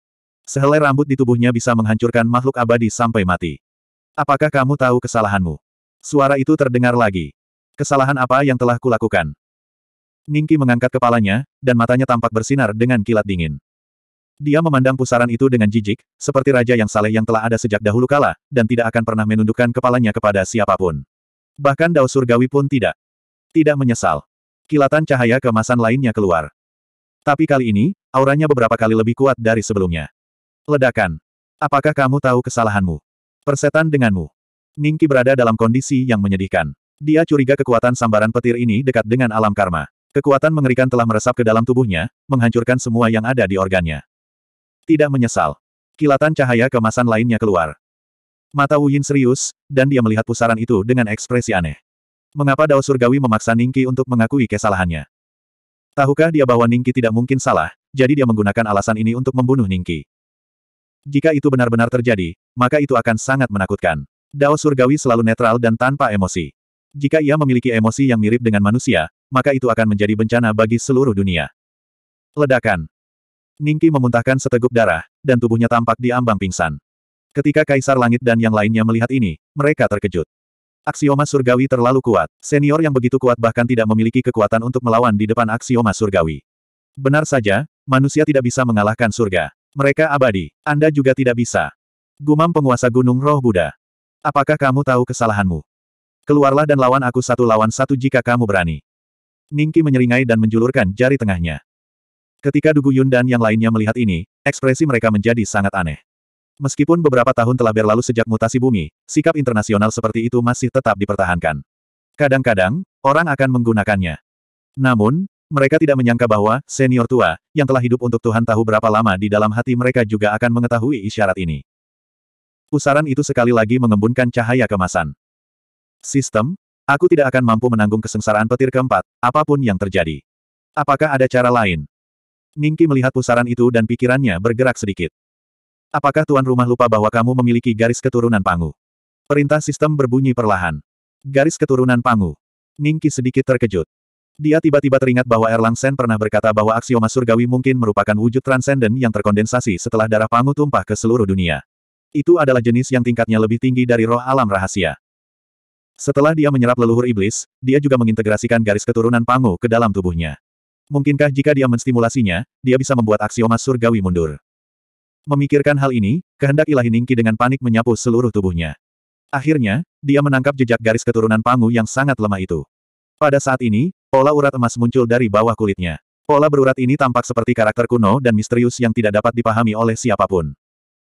[SPEAKER 1] Sehelai rambut di tubuhnya bisa menghancurkan makhluk abadi sampai mati. Apakah kamu tahu kesalahanmu? Suara itu terdengar lagi. Kesalahan apa yang telah kulakukan? Ningki mengangkat kepalanya, dan matanya tampak bersinar dengan kilat dingin. Dia memandang pusaran itu dengan jijik, seperti raja yang saleh yang telah ada sejak dahulu kala, dan tidak akan pernah menundukkan kepalanya kepada siapapun. Bahkan Dao Surgawi pun tidak. Tidak menyesal. Kilatan cahaya keemasan lainnya keluar. Tapi kali ini, auranya beberapa kali lebih kuat dari sebelumnya. Ledakan. Apakah kamu tahu kesalahanmu? Persetan denganmu. Ningki berada dalam kondisi yang menyedihkan. Dia curiga kekuatan sambaran petir ini dekat dengan alam karma. Kekuatan mengerikan telah meresap ke dalam tubuhnya, menghancurkan semua yang ada di organnya. Tidak menyesal. Kilatan cahaya kemasan lainnya keluar. Mata Wu Yin serius, dan dia melihat pusaran itu dengan ekspresi aneh. Mengapa Dao Surgawi memaksa Ningki untuk mengakui kesalahannya? Tahukah dia bahwa Ningki tidak mungkin salah, jadi dia menggunakan alasan ini untuk membunuh Ningki. Jika itu benar-benar terjadi, maka itu akan sangat menakutkan. Dao Surgawi selalu netral dan tanpa emosi. Jika ia memiliki emosi yang mirip dengan manusia, maka itu akan menjadi bencana bagi seluruh dunia. Ledakan. Ningki memuntahkan seteguk darah, dan tubuhnya tampak diambang pingsan. Ketika Kaisar Langit dan yang lainnya melihat ini, mereka terkejut. Aksioma surgawi terlalu kuat, senior yang begitu kuat bahkan tidak memiliki kekuatan untuk melawan di depan aksioma surgawi. Benar saja, manusia tidak bisa mengalahkan surga. Mereka abadi, Anda juga tidak bisa. Gumam penguasa gunung roh Buddha. Apakah kamu tahu kesalahanmu? Keluarlah dan lawan aku satu lawan satu jika kamu berani. Ningki menyeringai dan menjulurkan jari tengahnya. Ketika Dugu Yun dan yang lainnya melihat ini, ekspresi mereka menjadi sangat aneh. Meskipun beberapa tahun telah berlalu sejak mutasi bumi, sikap internasional seperti itu masih tetap dipertahankan. Kadang-kadang, orang akan menggunakannya. Namun, mereka tidak menyangka bahwa senior tua, yang telah hidup untuk Tuhan tahu berapa lama di dalam hati mereka juga akan mengetahui isyarat ini. Pusaran itu sekali lagi mengembunkan cahaya kemasan. Sistem, aku tidak akan mampu menanggung kesengsaraan petir keempat, apapun yang terjadi. Apakah ada cara lain? Ningki melihat pusaran itu dan pikirannya bergerak sedikit. Apakah tuan rumah lupa bahwa kamu memiliki garis keturunan Pangu? Perintah sistem berbunyi perlahan. Garis keturunan Pangu. Ningki sedikit terkejut. Dia tiba-tiba teringat bahwa Erlang Sen pernah berkata bahwa aksioma surgawi mungkin merupakan wujud transenden yang terkondensasi setelah darah Pangu tumpah ke seluruh dunia. Itu adalah jenis yang tingkatnya lebih tinggi dari roh alam rahasia. Setelah dia menyerap leluhur iblis, dia juga mengintegrasikan garis keturunan Pangu ke dalam tubuhnya. Mungkinkah jika dia menstimulasinya, dia bisa membuat aksioma surgawi mundur? Memikirkan hal ini, kehendak ilahi Ningki dengan panik menyapu seluruh tubuhnya. Akhirnya, dia menangkap jejak garis keturunan Pangu yang sangat lemah itu. Pada saat ini, pola urat emas muncul dari bawah kulitnya. Pola berurat ini tampak seperti karakter kuno dan misterius yang tidak dapat dipahami oleh siapapun.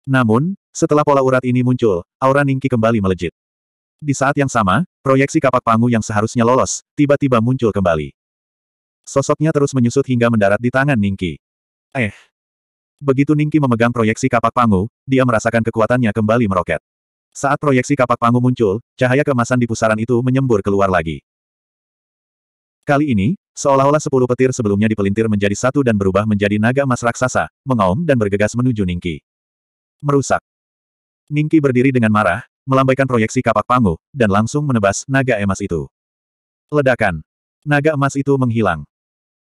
[SPEAKER 1] Namun, setelah pola urat ini muncul, aura Ningki kembali melejit. Di saat yang sama, proyeksi kapak Pangu yang seharusnya lolos, tiba-tiba muncul kembali. Sosoknya terus menyusut hingga mendarat di tangan Ningki. Eh. Begitu Ningki memegang proyeksi kapak pangu, dia merasakan kekuatannya kembali meroket. Saat proyeksi kapak pangu muncul, cahaya kemasan di pusaran itu menyembur keluar lagi. Kali ini, seolah-olah sepuluh petir sebelumnya dipelintir menjadi satu dan berubah menjadi naga emas raksasa, mengaum dan bergegas menuju Ningki. Merusak. Ningki berdiri dengan marah, melambaikan proyeksi kapak pangu, dan langsung menebas naga emas itu. Ledakan. Naga emas itu menghilang.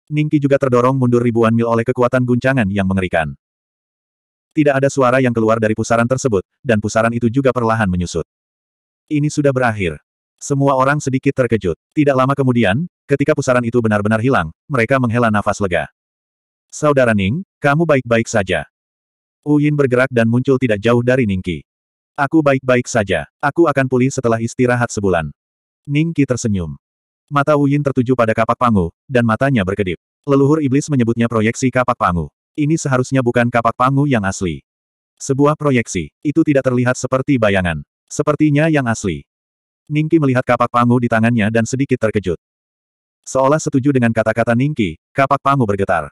[SPEAKER 1] Ningki juga terdorong mundur ribuan mil oleh kekuatan guncangan yang mengerikan. Tidak ada suara yang keluar dari pusaran tersebut, dan pusaran itu juga perlahan menyusut. Ini sudah berakhir. Semua orang sedikit terkejut. Tidak lama kemudian, ketika pusaran itu benar-benar hilang, mereka menghela nafas lega. Saudara Ning, kamu baik-baik saja. Uyin bergerak dan muncul tidak jauh dari Ningki. Aku baik-baik saja. Aku akan pulih setelah istirahat sebulan. Ningki tersenyum. Mata Yin tertuju pada kapak pangu, dan matanya berkedip. Leluhur iblis menyebutnya proyeksi kapak pangu. Ini seharusnya bukan kapak pangu yang asli. Sebuah proyeksi, itu tidak terlihat seperti bayangan. Sepertinya yang asli. Ningki melihat kapak pangu di tangannya dan sedikit terkejut. Seolah setuju dengan kata-kata Ningki, kapak pangu bergetar.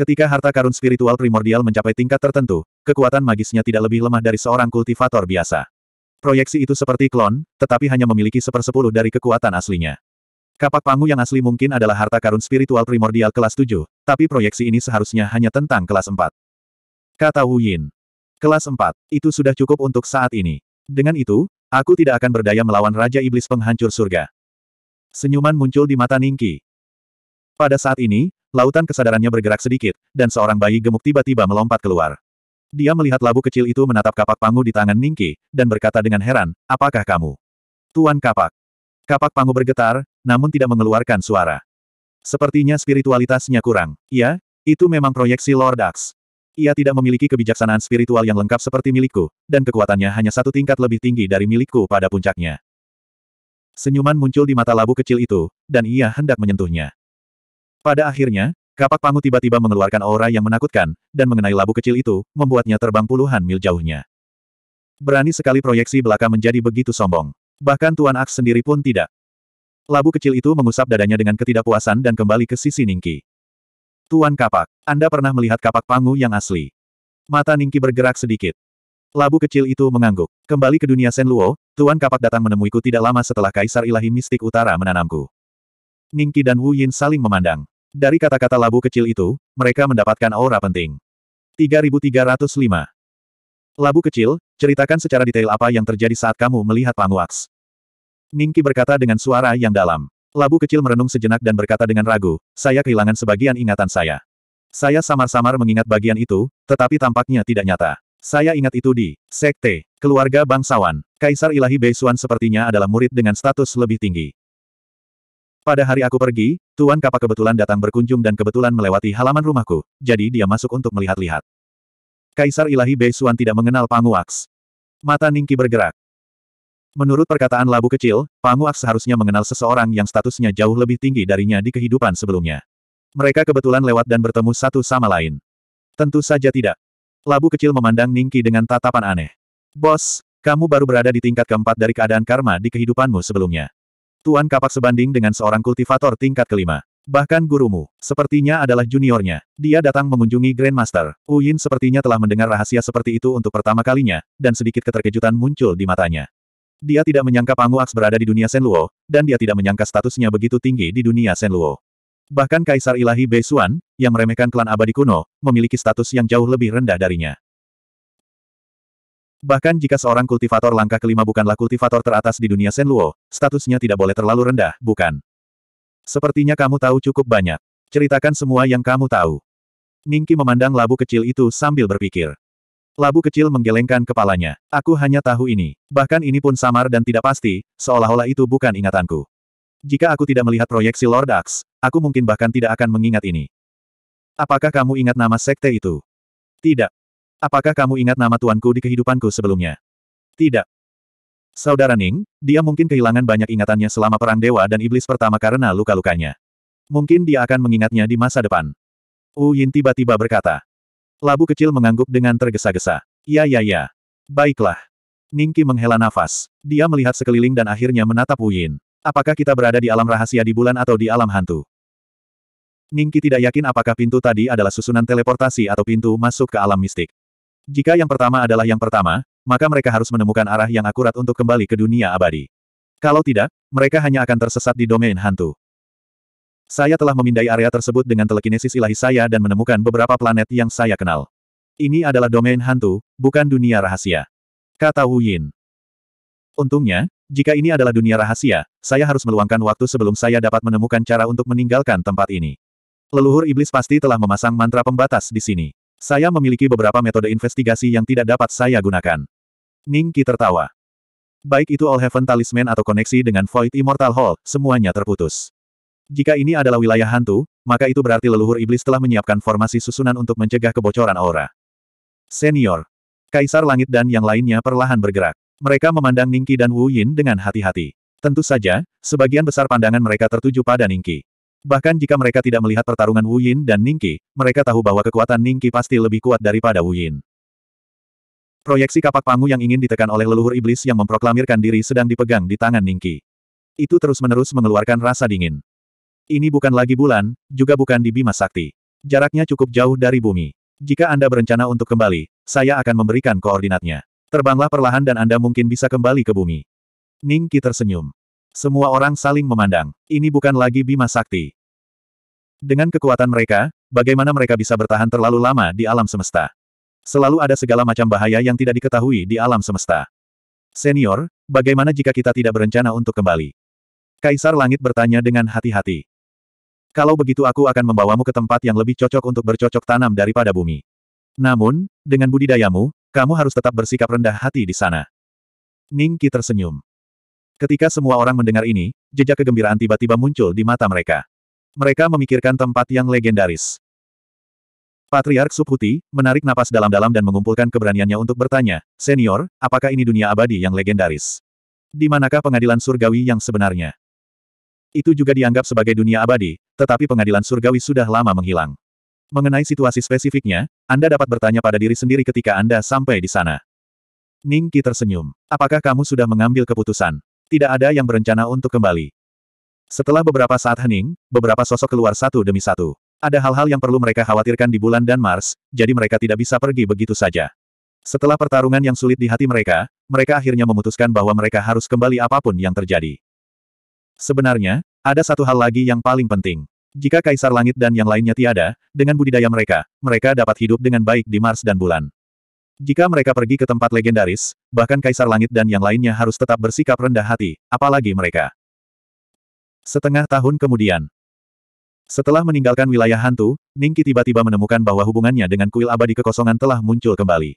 [SPEAKER 1] Ketika harta karun spiritual primordial mencapai tingkat tertentu, kekuatan magisnya tidak lebih lemah dari seorang kultivator biasa. Proyeksi itu seperti klon, tetapi hanya memiliki sepersepuluh dari kekuatan aslinya. Kapak Pangu yang asli mungkin adalah harta karun spiritual primordial kelas 7, tapi proyeksi ini seharusnya hanya tentang kelas 4. Kata Wu Yin. Kelas 4, itu sudah cukup untuk saat ini. Dengan itu, aku tidak akan berdaya melawan Raja Iblis Penghancur Surga. Senyuman muncul di mata Ningki. Pada saat ini, lautan kesadarannya bergerak sedikit, dan seorang bayi gemuk tiba-tiba melompat keluar. Dia melihat labu kecil itu menatap kapak pangu di tangan Ningki, dan berkata dengan heran, apakah kamu? Tuan kapak. Kapak pangu bergetar, namun tidak mengeluarkan suara. Sepertinya spiritualitasnya kurang. Ya, itu memang proyeksi Lord Dax. Ia tidak memiliki kebijaksanaan spiritual yang lengkap seperti milikku, dan kekuatannya hanya satu tingkat lebih tinggi dari milikku pada puncaknya. Senyuman muncul di mata labu kecil itu, dan ia hendak menyentuhnya. Pada akhirnya, Kapak Pangu tiba-tiba mengeluarkan aura yang menakutkan, dan mengenai labu kecil itu, membuatnya terbang puluhan mil jauhnya. Berani sekali proyeksi belaka menjadi begitu sombong. Bahkan Tuan Aks sendiri pun tidak. Labu kecil itu mengusap dadanya dengan ketidakpuasan dan kembali ke sisi Ningki. Tuan Kapak, Anda pernah melihat kapak Pangu yang asli. Mata Ningki bergerak sedikit. Labu kecil itu mengangguk. Kembali ke dunia Sen Luo, Tuan Kapak datang menemuiku tidak lama setelah Kaisar Ilahi Mistik Utara menanamku. Ningki dan Wu Yin saling memandang. Dari kata-kata labu kecil itu, mereka mendapatkan aura penting. 3305 Labu kecil, ceritakan secara detail apa yang terjadi saat kamu melihat Pangwaks. Ningki berkata dengan suara yang dalam. Labu kecil merenung sejenak dan berkata dengan ragu, saya kehilangan sebagian ingatan saya. Saya samar-samar mengingat bagian itu, tetapi tampaknya tidak nyata. Saya ingat itu di Sekte, keluarga bangsawan. Kaisar Ilahi Beisuan sepertinya adalah murid dengan status lebih tinggi. Pada hari aku pergi, Tuan Kapa kebetulan datang berkunjung dan kebetulan melewati halaman rumahku, jadi dia masuk untuk melihat-lihat. Kaisar Ilahi Beisuan tidak mengenal Pangu Aks. Mata Ningki bergerak. Menurut perkataan labu kecil, Pangu Aks seharusnya mengenal seseorang yang statusnya jauh lebih tinggi darinya di kehidupan sebelumnya. Mereka kebetulan lewat dan bertemu satu sama lain. Tentu saja tidak. Labu kecil memandang Ningki dengan tatapan aneh. Bos, kamu baru berada di tingkat keempat dari keadaan karma di kehidupanmu sebelumnya. Tuan kapak sebanding dengan seorang kultivator tingkat kelima. Bahkan gurumu, sepertinya adalah juniornya. Dia datang mengunjungi Grandmaster. Uyin sepertinya telah mendengar rahasia seperti itu untuk pertama kalinya, dan sedikit keterkejutan muncul di matanya. Dia tidak menyangka Pangu Aks berada di dunia Senluo, dan dia tidak menyangka statusnya begitu tinggi di dunia Senluo. Bahkan Kaisar Ilahi Beisuan, yang meremehkan klan abadi kuno, memiliki status yang jauh lebih rendah darinya. Bahkan jika seorang kultivator langkah kelima bukanlah kultivator teratas di dunia Senluo, statusnya tidak boleh terlalu rendah, bukan? Sepertinya kamu tahu cukup banyak. Ceritakan semua yang kamu tahu. Ningki memandang labu kecil itu sambil berpikir. Labu kecil menggelengkan kepalanya. Aku hanya tahu ini. Bahkan ini pun samar dan tidak pasti, seolah-olah itu bukan ingatanku. Jika aku tidak melihat proyeksi Lord Axe, aku mungkin bahkan tidak akan mengingat ini. Apakah kamu ingat nama sekte itu? Tidak. Apakah kamu ingat nama tuanku di kehidupanku sebelumnya? Tidak. Saudara Ning, dia mungkin kehilangan banyak ingatannya selama Perang Dewa dan Iblis pertama karena luka-lukanya. Mungkin dia akan mengingatnya di masa depan. Wu Yin tiba-tiba berkata. Labu kecil mengangguk dengan tergesa-gesa. Ya ya ya. Baiklah. Ning Ningki menghela nafas. Dia melihat sekeliling dan akhirnya menatap Wu Yin. Apakah kita berada di alam rahasia di bulan atau di alam hantu? Ningki tidak yakin apakah pintu tadi adalah susunan teleportasi atau pintu masuk ke alam mistik. Jika yang pertama adalah yang pertama, maka mereka harus menemukan arah yang akurat untuk kembali ke dunia abadi. Kalau tidak, mereka hanya akan tersesat di domain hantu. Saya telah memindai area tersebut dengan telekinesis ilahi saya dan menemukan beberapa planet yang saya kenal. Ini adalah domain hantu, bukan dunia rahasia. Kata Wu Yin. Untungnya, jika ini adalah dunia rahasia, saya harus meluangkan waktu sebelum saya dapat menemukan cara untuk meninggalkan tempat ini. Leluhur iblis pasti telah memasang mantra pembatas di sini. Saya memiliki beberapa metode investigasi yang tidak dapat saya gunakan. Ning Qi tertawa. Baik itu All Heaven Talisman atau koneksi dengan Void Immortal Hall, semuanya terputus. Jika ini adalah wilayah hantu, maka itu berarti leluhur iblis telah menyiapkan formasi susunan untuk mencegah kebocoran aura. Senior. Kaisar Langit dan yang lainnya perlahan bergerak. Mereka memandang Ningki dan Wu Yin dengan hati-hati. Tentu saja, sebagian besar pandangan mereka tertuju pada Ningki. Bahkan jika mereka tidak melihat pertarungan Wu Yin dan Ningqi, mereka tahu bahwa kekuatan Ningqi pasti lebih kuat daripada Wu Yin. Proyeksi kapak pangu yang ingin ditekan oleh leluhur iblis yang memproklamirkan diri sedang dipegang di tangan Ningqi. Itu terus-menerus mengeluarkan rasa dingin. Ini bukan lagi bulan, juga bukan di Bima Sakti. Jaraknya cukup jauh dari bumi. Jika Anda berencana untuk kembali, saya akan memberikan koordinatnya. Terbanglah perlahan dan Anda mungkin bisa kembali ke bumi. Ningqi tersenyum. Semua orang saling memandang. Ini bukan lagi Bima Sakti. Dengan kekuatan mereka, bagaimana mereka bisa bertahan terlalu lama di alam semesta? Selalu ada segala macam bahaya yang tidak diketahui di alam semesta. Senior, bagaimana jika kita tidak berencana untuk kembali? Kaisar Langit bertanya dengan hati-hati. Kalau begitu aku akan membawamu ke tempat yang lebih cocok untuk bercocok tanam daripada bumi. Namun, dengan budidayamu, kamu harus tetap bersikap rendah hati di sana. Ningki tersenyum. Ketika semua orang mendengar ini, jejak kegembiraan tiba-tiba muncul di mata mereka. Mereka memikirkan tempat yang legendaris. Patriark Subhuti, menarik napas dalam-dalam dan mengumpulkan keberaniannya untuk bertanya, Senior, apakah ini dunia abadi yang legendaris? Di manakah pengadilan surgawi yang sebenarnya? Itu juga dianggap sebagai dunia abadi, tetapi pengadilan surgawi sudah lama menghilang. Mengenai situasi spesifiknya, Anda dapat bertanya pada diri sendiri ketika Anda sampai di sana. Ningki tersenyum. Apakah kamu sudah mengambil keputusan? Tidak ada yang berencana untuk kembali. Setelah beberapa saat hening, beberapa sosok keluar satu demi satu. Ada hal-hal yang perlu mereka khawatirkan di bulan dan Mars, jadi mereka tidak bisa pergi begitu saja. Setelah pertarungan yang sulit di hati mereka, mereka akhirnya memutuskan bahwa mereka harus kembali apapun yang terjadi. Sebenarnya, ada satu hal lagi yang paling penting. Jika Kaisar Langit dan yang lainnya tiada, dengan budidaya mereka, mereka dapat hidup dengan baik di Mars dan bulan. Jika mereka pergi ke tempat legendaris, bahkan Kaisar Langit dan yang lainnya harus tetap bersikap rendah hati, apalagi mereka. Setengah tahun kemudian. Setelah meninggalkan wilayah hantu, Ningki tiba-tiba menemukan bahwa hubungannya dengan kuil abadi kekosongan telah muncul kembali.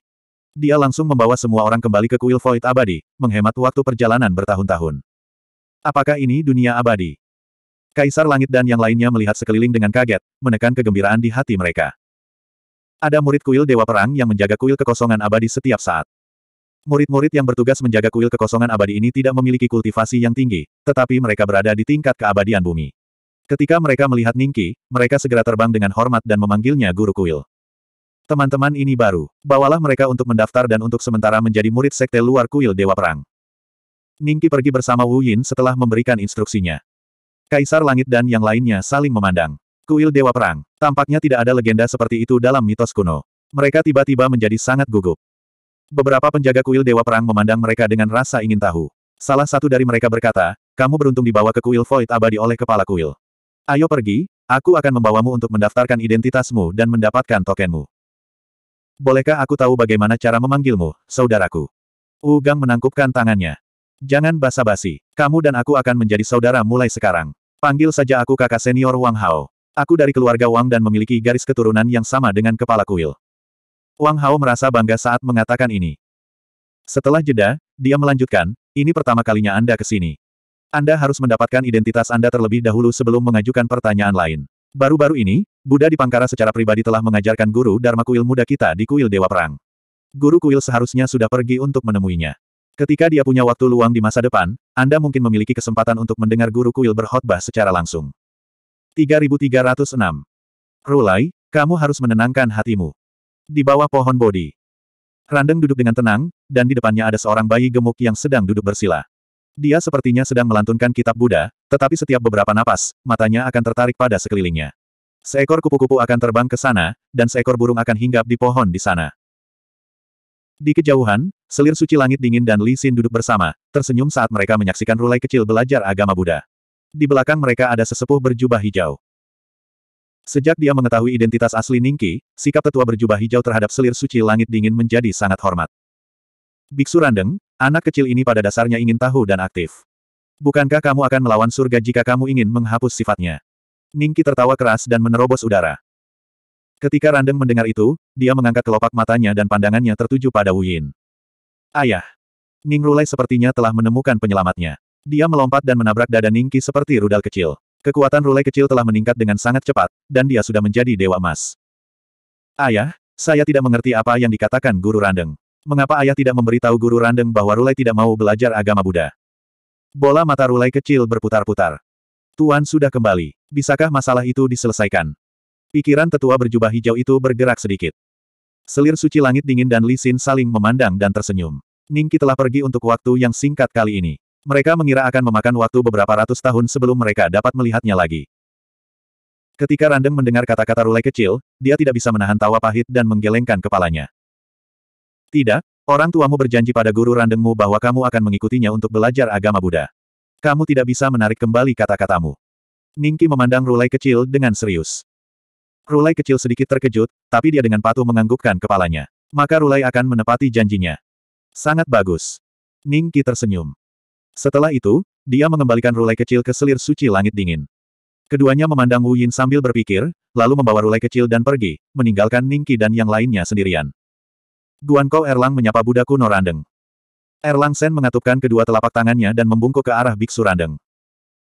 [SPEAKER 1] Dia langsung membawa semua orang kembali ke kuil void abadi, menghemat waktu perjalanan bertahun-tahun. Apakah ini dunia abadi? Kaisar Langit dan yang lainnya melihat sekeliling dengan kaget, menekan kegembiraan di hati mereka. Ada murid kuil Dewa Perang yang menjaga kuil kekosongan abadi setiap saat. Murid-murid yang bertugas menjaga kuil kekosongan abadi ini tidak memiliki kultivasi yang tinggi, tetapi mereka berada di tingkat keabadian bumi. Ketika mereka melihat Ningki, mereka segera terbang dengan hormat dan memanggilnya guru kuil. Teman-teman ini baru, bawalah mereka untuk mendaftar dan untuk sementara menjadi murid sekte luar kuil Dewa Perang. Ningki pergi bersama Wu Yin setelah memberikan instruksinya. Kaisar Langit dan yang lainnya saling memandang. Kuil Dewa Perang. Tampaknya tidak ada legenda seperti itu dalam mitos kuno. Mereka tiba-tiba menjadi sangat gugup. Beberapa penjaga kuil Dewa Perang memandang mereka dengan rasa ingin tahu. Salah satu dari mereka berkata, kamu beruntung dibawa ke kuil Void Abadi oleh kepala kuil. Ayo pergi, aku akan membawamu untuk mendaftarkan identitasmu dan mendapatkan tokenmu. Bolehkah aku tahu bagaimana cara memanggilmu, saudaraku? Ugang menangkupkan tangannya. Jangan basa-basi, kamu dan aku akan menjadi saudara mulai sekarang. Panggil saja aku kakak senior Wang Hao. Aku dari keluarga Wang dan memiliki garis keturunan yang sama dengan kepala kuil. Wang Hao merasa bangga saat mengatakan ini. Setelah jeda, dia melanjutkan, ini pertama kalinya Anda ke sini. Anda harus mendapatkan identitas Anda terlebih dahulu sebelum mengajukan pertanyaan lain. Baru-baru ini, Buddha di Pangkara secara pribadi telah mengajarkan guru Dharma Kuil muda kita di Kuil Dewa Perang. Guru Kuil seharusnya sudah pergi untuk menemuinya. Ketika dia punya waktu luang di masa depan, Anda mungkin memiliki kesempatan untuk mendengar guru Kuil berkhotbah secara langsung. 3306. Rulai, kamu harus menenangkan hatimu. Di bawah pohon bodi. Randeng duduk dengan tenang, dan di depannya ada seorang bayi gemuk yang sedang duduk bersila. Dia sepertinya sedang melantunkan kitab Buddha, tetapi setiap beberapa napas, matanya akan tertarik pada sekelilingnya. Seekor kupu-kupu akan terbang ke sana, dan seekor burung akan hinggap di pohon di sana. Di kejauhan, selir suci langit dingin dan Li duduk bersama, tersenyum saat mereka menyaksikan Rulai kecil belajar agama Buddha. Di belakang mereka ada sesepuh berjubah hijau. Sejak dia mengetahui identitas asli Ningki, sikap tetua berjubah hijau terhadap selir suci langit dingin menjadi sangat hormat. Biksu Randeng, anak kecil ini pada dasarnya ingin tahu dan aktif. Bukankah kamu akan melawan surga jika kamu ingin menghapus sifatnya? Ningki tertawa keras dan menerobos udara. Ketika Randeng mendengar itu, dia mengangkat kelopak matanya dan pandangannya tertuju pada Wuyin. Ayah! Ning Rulai sepertinya telah menemukan penyelamatnya. Dia melompat dan menabrak dada Ningki seperti rudal kecil. Kekuatan Rulai kecil telah meningkat dengan sangat cepat, dan dia sudah menjadi dewa emas. Ayah, saya tidak mengerti apa yang dikatakan Guru Randeng. Mengapa ayah tidak memberitahu Guru Randeng bahwa Rulai tidak mau belajar agama Buddha? Bola mata Rulai kecil berputar-putar. Tuan sudah kembali. Bisakah masalah itu diselesaikan? Pikiran tetua berjubah hijau itu bergerak sedikit. Selir suci langit dingin dan Lisin saling memandang dan tersenyum. Ningki telah pergi untuk waktu yang singkat kali ini. Mereka mengira akan memakan waktu beberapa ratus tahun sebelum mereka dapat melihatnya lagi. Ketika Randeng mendengar kata-kata Rulai kecil, dia tidak bisa menahan tawa pahit dan menggelengkan kepalanya. Tidak, orang tuamu berjanji pada guru Randengmu bahwa kamu akan mengikutinya untuk belajar agama Buddha. Kamu tidak bisa menarik kembali kata-katamu. Ningki memandang Rulai kecil dengan serius. Rulai kecil sedikit terkejut, tapi dia dengan patuh menganggukkan kepalanya. Maka Rulai akan menepati janjinya. Sangat bagus. Ningki tersenyum. Setelah itu, dia mengembalikan rulai kecil ke selir suci langit dingin. Keduanya memandang Wu Yin sambil berpikir, lalu membawa rulai kecil dan pergi, meninggalkan Ningki dan yang lainnya sendirian. Guanko Erlang menyapa Buddha kuno Randeng. Erlang Sen mengatupkan kedua telapak tangannya dan membungkuk ke arah Biksu Randeng.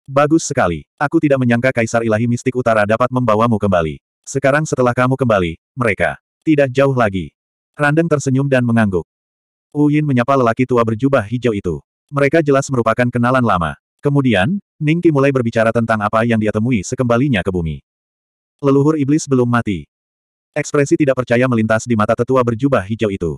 [SPEAKER 1] Bagus sekali. Aku tidak menyangka Kaisar Ilahi Mistik Utara dapat membawamu kembali. Sekarang setelah kamu kembali, mereka tidak jauh lagi. Randeng tersenyum dan mengangguk. Wu Yin menyapa lelaki tua berjubah hijau itu. Mereka jelas merupakan kenalan lama. Kemudian, Ningki mulai berbicara tentang apa yang dia temui sekembalinya ke bumi. Leluhur iblis belum mati. Ekspresi tidak percaya melintas di mata tetua berjubah hijau itu.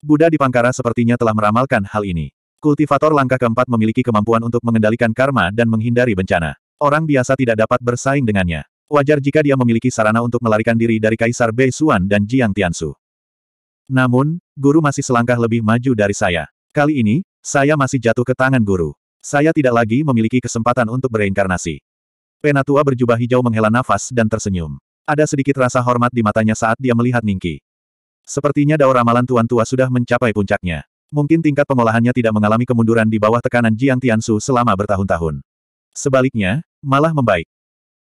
[SPEAKER 1] Buddha di Pangkara sepertinya telah meramalkan hal ini. Kultivator langkah keempat memiliki kemampuan untuk mengendalikan karma dan menghindari bencana. Orang biasa tidak dapat bersaing dengannya. Wajar jika dia memiliki sarana untuk melarikan diri dari Kaisar Bei Xuan dan Jiang Tianshu. Namun, guru masih selangkah lebih maju dari saya. Kali ini, saya masih jatuh ke tangan guru. Saya tidak lagi memiliki kesempatan untuk bereinkarnasi. Penatua berjubah hijau menghela nafas dan tersenyum. Ada sedikit rasa hormat di matanya saat dia melihat Ningki. Sepertinya daur ramalan tuan tua sudah mencapai puncaknya. Mungkin tingkat pengolahannya tidak mengalami kemunduran di bawah tekanan Jiang Tiansu selama bertahun-tahun. Sebaliknya, malah membaik.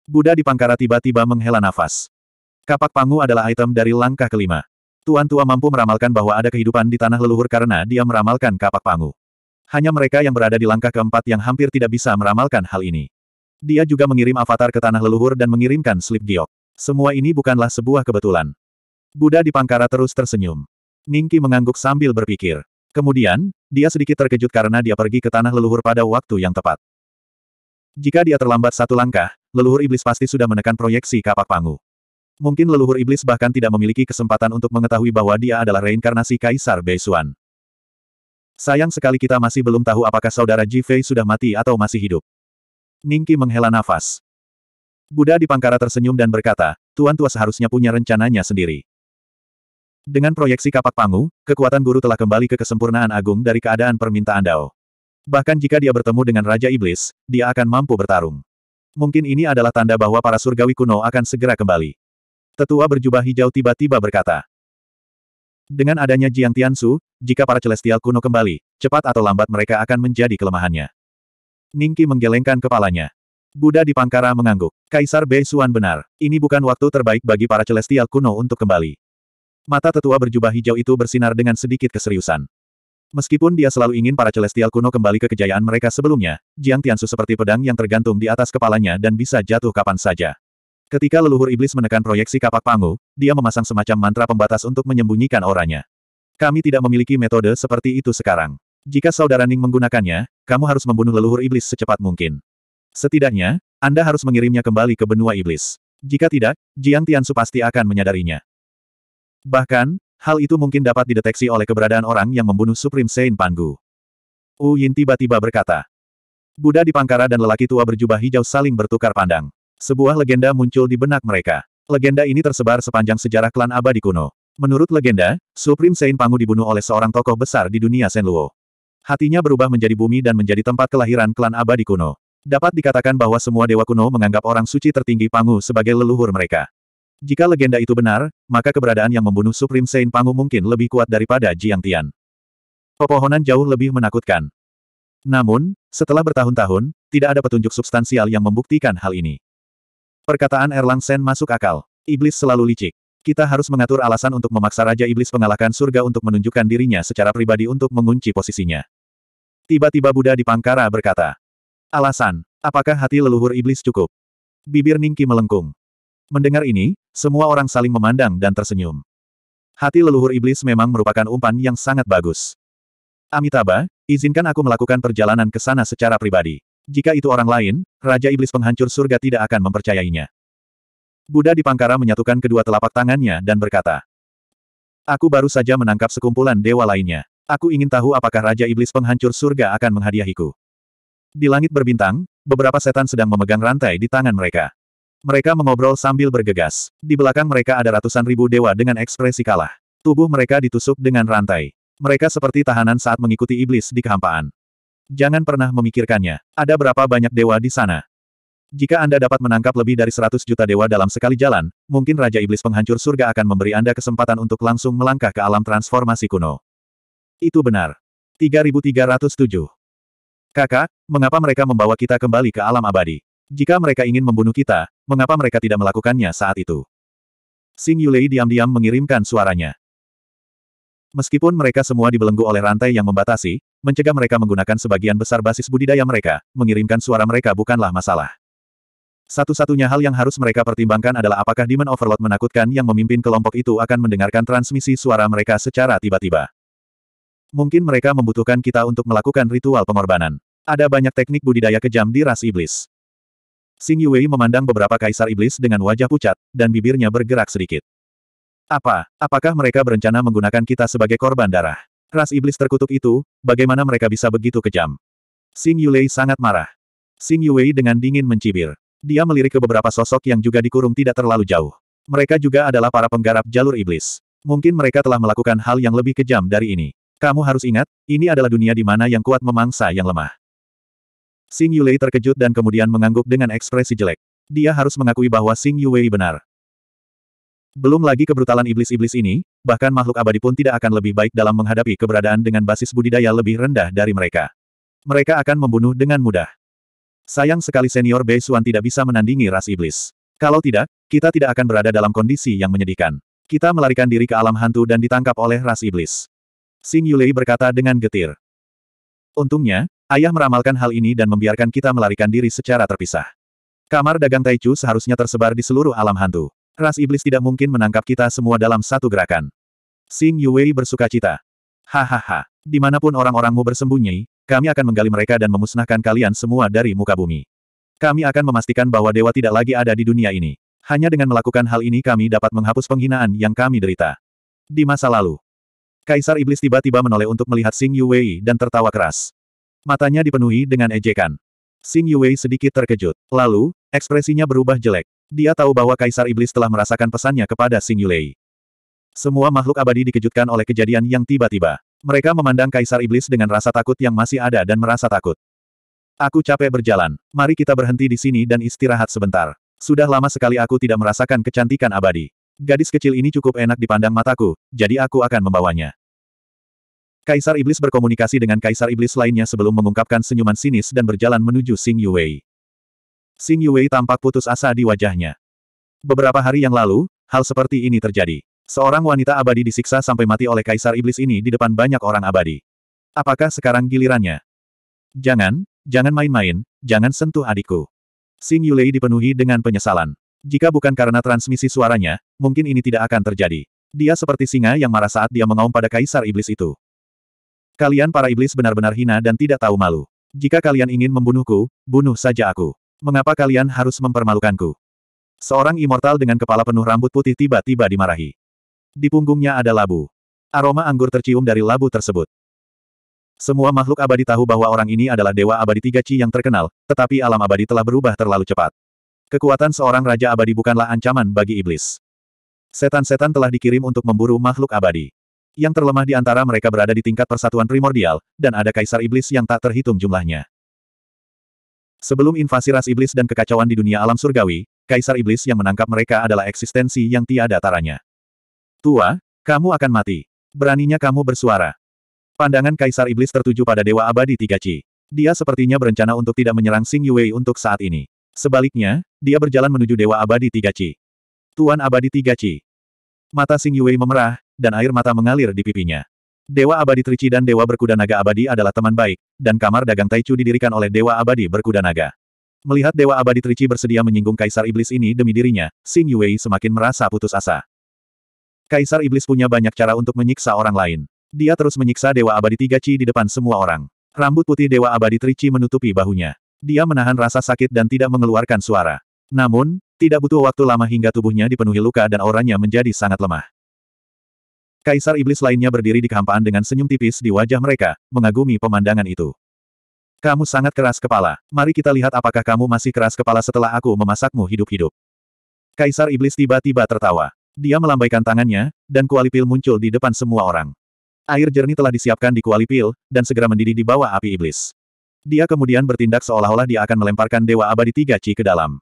[SPEAKER 1] Buddha di Pangkara tiba-tiba menghela nafas. Kapak Pangu adalah item dari langkah kelima. Tuan tua mampu meramalkan bahwa ada kehidupan di tanah leluhur karena dia meramalkan kapak Pangu. Hanya mereka yang berada di langkah keempat yang hampir tidak bisa meramalkan hal ini. Dia juga mengirim avatar ke tanah leluhur dan mengirimkan slip giok. Semua ini bukanlah sebuah kebetulan. Buddha di Pangkara terus tersenyum. Ningki mengangguk sambil berpikir. Kemudian, dia sedikit terkejut karena dia pergi ke tanah leluhur pada waktu yang tepat. Jika dia terlambat satu langkah, leluhur iblis pasti sudah menekan proyeksi kapak pangu. Mungkin leluhur iblis bahkan tidak memiliki kesempatan untuk mengetahui bahwa dia adalah reinkarnasi Kaisar Beisuan. Sayang sekali kita masih belum tahu apakah saudara Ji Fei sudah mati atau masih hidup. Ningki menghela nafas. Buddha di Pangkara tersenyum dan berkata, Tuan Tua seharusnya punya rencananya sendiri. Dengan proyeksi kapak pangu, kekuatan guru telah kembali ke kesempurnaan agung dari keadaan permintaan Dao. Bahkan jika dia bertemu dengan Raja Iblis, dia akan mampu bertarung. Mungkin ini adalah tanda bahwa para surgawi kuno akan segera kembali. Tetua berjubah hijau tiba-tiba berkata, dengan adanya Jiang Tiansu, jika para celestial kuno kembali, cepat atau lambat mereka akan menjadi kelemahannya. Ningki menggelengkan kepalanya. Buddha di Pangkara mengangguk. Kaisar Bei Suan benar. Ini bukan waktu terbaik bagi para celestial kuno untuk kembali. Mata tetua berjubah hijau itu bersinar dengan sedikit keseriusan. Meskipun dia selalu ingin para celestial kuno kembali ke kejayaan mereka sebelumnya, Jiang Tiansu seperti pedang yang tergantung di atas kepalanya dan bisa jatuh kapan saja. Ketika leluhur iblis menekan proyeksi kapak pangu, dia memasang semacam mantra pembatas untuk menyembunyikan orangnya. Kami tidak memiliki metode seperti itu sekarang. Jika saudara Ning menggunakannya, kamu harus membunuh leluhur iblis secepat mungkin. Setidaknya, Anda harus mengirimnya kembali ke benua iblis. Jika tidak, Jiang Tian pasti akan menyadarinya. Bahkan, hal itu mungkin dapat dideteksi oleh keberadaan orang yang membunuh Supreme Saint Pangu. Wu Yin tiba-tiba berkata. Buddha di Pangkara dan lelaki tua berjubah hijau saling bertukar pandang. Sebuah legenda muncul di benak mereka. Legenda ini tersebar sepanjang sejarah klan abadi kuno. Menurut legenda, Supreme Saint Pangu dibunuh oleh seorang tokoh besar di dunia Senluo. Hatinya berubah menjadi bumi dan menjadi tempat kelahiran klan abadi kuno. Dapat dikatakan bahwa semua dewa kuno menganggap orang suci tertinggi Pangu sebagai leluhur mereka. Jika legenda itu benar, maka keberadaan yang membunuh Supreme Saint Pangu mungkin lebih kuat daripada Jiang Tian. Pepohonan jauh lebih menakutkan. Namun, setelah bertahun-tahun, tidak ada petunjuk substansial yang membuktikan hal ini. Perkataan Erlang Sen masuk akal. Iblis selalu licik. Kita harus mengatur alasan untuk memaksa Raja Iblis mengalahkan surga untuk menunjukkan dirinya secara pribadi untuk mengunci posisinya. Tiba-tiba Buddha di Pangkara berkata. Alasan. Apakah hati leluhur iblis cukup? Bibir Ningki melengkung. Mendengar ini, semua orang saling memandang dan tersenyum. Hati leluhur iblis memang merupakan umpan yang sangat bagus. Amitabha, izinkan aku melakukan perjalanan ke sana secara pribadi. Jika itu orang lain, Raja Iblis Penghancur Surga tidak akan mempercayainya. Buddha di Pangkara menyatukan kedua telapak tangannya dan berkata, Aku baru saja menangkap sekumpulan dewa lainnya. Aku ingin tahu apakah Raja Iblis Penghancur Surga akan menghadiahiku. Di langit berbintang, beberapa setan sedang memegang rantai di tangan mereka. Mereka mengobrol sambil bergegas. Di belakang mereka ada ratusan ribu dewa dengan ekspresi kalah. Tubuh mereka ditusuk dengan rantai. Mereka seperti tahanan saat mengikuti iblis di kehampaan. Jangan pernah memikirkannya. Ada berapa banyak dewa di sana? Jika Anda dapat menangkap lebih dari 100 juta dewa dalam sekali jalan, mungkin Raja Iblis Penghancur Surga akan memberi Anda kesempatan untuk langsung melangkah ke alam transformasi kuno. Itu benar. 3307. Kakak, mengapa mereka membawa kita kembali ke alam abadi? Jika mereka ingin membunuh kita, mengapa mereka tidak melakukannya saat itu? Sing Yulei diam-diam mengirimkan suaranya. Meskipun mereka semua dibelenggu oleh rantai yang membatasi, mencegah mereka menggunakan sebagian besar basis budidaya mereka, mengirimkan suara mereka bukanlah masalah. Satu-satunya hal yang harus mereka pertimbangkan adalah apakah Demon Overlord menakutkan yang memimpin kelompok itu akan mendengarkan transmisi suara mereka secara tiba-tiba. Mungkin mereka membutuhkan kita untuk melakukan ritual pengorbanan. Ada banyak teknik budidaya kejam di ras iblis. Xing Yuei memandang beberapa kaisar iblis dengan wajah pucat, dan bibirnya bergerak sedikit. Apa, apakah mereka berencana menggunakan kita sebagai korban darah? Ras iblis terkutuk itu, bagaimana mereka bisa begitu kejam? Xing Yulei sangat marah. Xing Yuei dengan dingin mencibir. Dia melirik ke beberapa sosok yang juga dikurung tidak terlalu jauh. Mereka juga adalah para penggarap jalur iblis. Mungkin mereka telah melakukan hal yang lebih kejam dari ini. Kamu harus ingat, ini adalah dunia di mana yang kuat memangsa yang lemah. Xing Yulei terkejut dan kemudian mengangguk dengan ekspresi jelek. Dia harus mengakui bahwa Xing Yuei benar. Belum lagi kebrutalan iblis-iblis ini, bahkan makhluk abadi pun tidak akan lebih baik dalam menghadapi keberadaan dengan basis budidaya lebih rendah dari mereka. Mereka akan membunuh dengan mudah. Sayang sekali senior Bei Xuan tidak bisa menandingi ras iblis. Kalau tidak, kita tidak akan berada dalam kondisi yang menyedihkan. Kita melarikan diri ke alam hantu dan ditangkap oleh ras iblis. Sing Yulei berkata dengan getir. Untungnya, ayah meramalkan hal ini dan membiarkan kita melarikan diri secara terpisah. Kamar dagang Taichu seharusnya tersebar di seluruh alam hantu. Ras iblis tidak mungkin menangkap kita semua dalam satu gerakan. Sing Yuwei bersuka cita. Hahaha, dimanapun orang-orangmu bersembunyi, kami akan menggali mereka dan memusnahkan kalian semua dari muka bumi. Kami akan memastikan bahwa dewa tidak lagi ada di dunia ini. Hanya dengan melakukan hal ini kami dapat menghapus penghinaan yang kami derita. Di masa lalu, Kaisar Iblis tiba-tiba menoleh untuk melihat Sing Yuwei dan tertawa keras. Matanya dipenuhi dengan ejekan. Sing Yuwei sedikit terkejut. Lalu, ekspresinya berubah jelek. Dia tahu bahwa Kaisar Iblis telah merasakan pesannya kepada Xing Yulei. Semua makhluk abadi dikejutkan oleh kejadian yang tiba-tiba. Mereka memandang Kaisar Iblis dengan rasa takut yang masih ada dan merasa takut. Aku capek berjalan. Mari kita berhenti di sini dan istirahat sebentar. Sudah lama sekali aku tidak merasakan kecantikan abadi. Gadis kecil ini cukup enak dipandang mataku, jadi aku akan membawanya. Kaisar Iblis berkomunikasi dengan Kaisar Iblis lainnya sebelum mengungkapkan senyuman sinis dan berjalan menuju Xing Yuwei. Xing Yue tampak putus asa di wajahnya. Beberapa hari yang lalu, hal seperti ini terjadi. Seorang wanita abadi disiksa sampai mati oleh kaisar iblis ini di depan banyak orang abadi. Apakah sekarang gilirannya? Jangan, jangan main-main, jangan sentuh adikku. Xing Yulei dipenuhi dengan penyesalan. Jika bukan karena transmisi suaranya, mungkin ini tidak akan terjadi. Dia seperti singa yang marah saat dia mengaum pada kaisar iblis itu. Kalian para iblis benar-benar hina dan tidak tahu malu. Jika kalian ingin membunuhku, bunuh saja aku mengapa kalian harus mempermalukanku? Seorang immortal dengan kepala penuh rambut putih tiba-tiba dimarahi. Di punggungnya ada labu. Aroma anggur tercium dari labu tersebut. Semua makhluk abadi tahu bahwa orang ini adalah dewa abadi tiga Ci yang terkenal, tetapi alam abadi telah berubah terlalu cepat. Kekuatan seorang raja abadi bukanlah ancaman bagi iblis. Setan-setan telah dikirim untuk memburu makhluk abadi. Yang terlemah di antara mereka berada di tingkat persatuan primordial, dan ada kaisar iblis yang tak terhitung jumlahnya. Sebelum invasi ras iblis dan kekacauan di dunia alam surgawi, Kaisar Iblis yang menangkap mereka adalah eksistensi yang tiada taranya. Tua, kamu akan mati. Beraninya kamu bersuara. Pandangan Kaisar Iblis tertuju pada Dewa Abadi Tiga Ci. Dia sepertinya berencana untuk tidak menyerang sing Yue untuk saat ini. Sebaliknya, dia berjalan menuju Dewa Abadi Tiga Ci. Tuan Abadi Tiga Ci. Mata sing Yue memerah, dan air mata mengalir di pipinya. Dewa Abadi Trici dan Dewa Berkuda Naga Abadi adalah teman baik, dan kamar dagang Taichu didirikan oleh Dewa Abadi Berkuda Naga. Melihat Dewa Abadi Trici bersedia menyinggung Kaisar Iblis ini demi dirinya, Xing Yue semakin merasa putus asa. Kaisar Iblis punya banyak cara untuk menyiksa orang lain. Dia terus menyiksa Dewa Abadi Tiga Ci di depan semua orang. Rambut putih Dewa Abadi Trici menutupi bahunya. Dia menahan rasa sakit dan tidak mengeluarkan suara. Namun, tidak butuh waktu lama hingga tubuhnya dipenuhi luka dan auranya menjadi sangat lemah. Kaisar Iblis lainnya berdiri di kehampaan dengan senyum tipis di wajah mereka, mengagumi pemandangan itu. Kamu sangat keras kepala. Mari kita lihat apakah kamu masih keras kepala setelah aku memasakmu hidup-hidup. Kaisar Iblis tiba-tiba tertawa. Dia melambaikan tangannya, dan kuali pil muncul di depan semua orang. Air jernih telah disiapkan di kuali pil, dan segera mendidih di bawah api iblis. Dia kemudian bertindak seolah-olah dia akan melemparkan Dewa Abadi Tiga Ci ke dalam.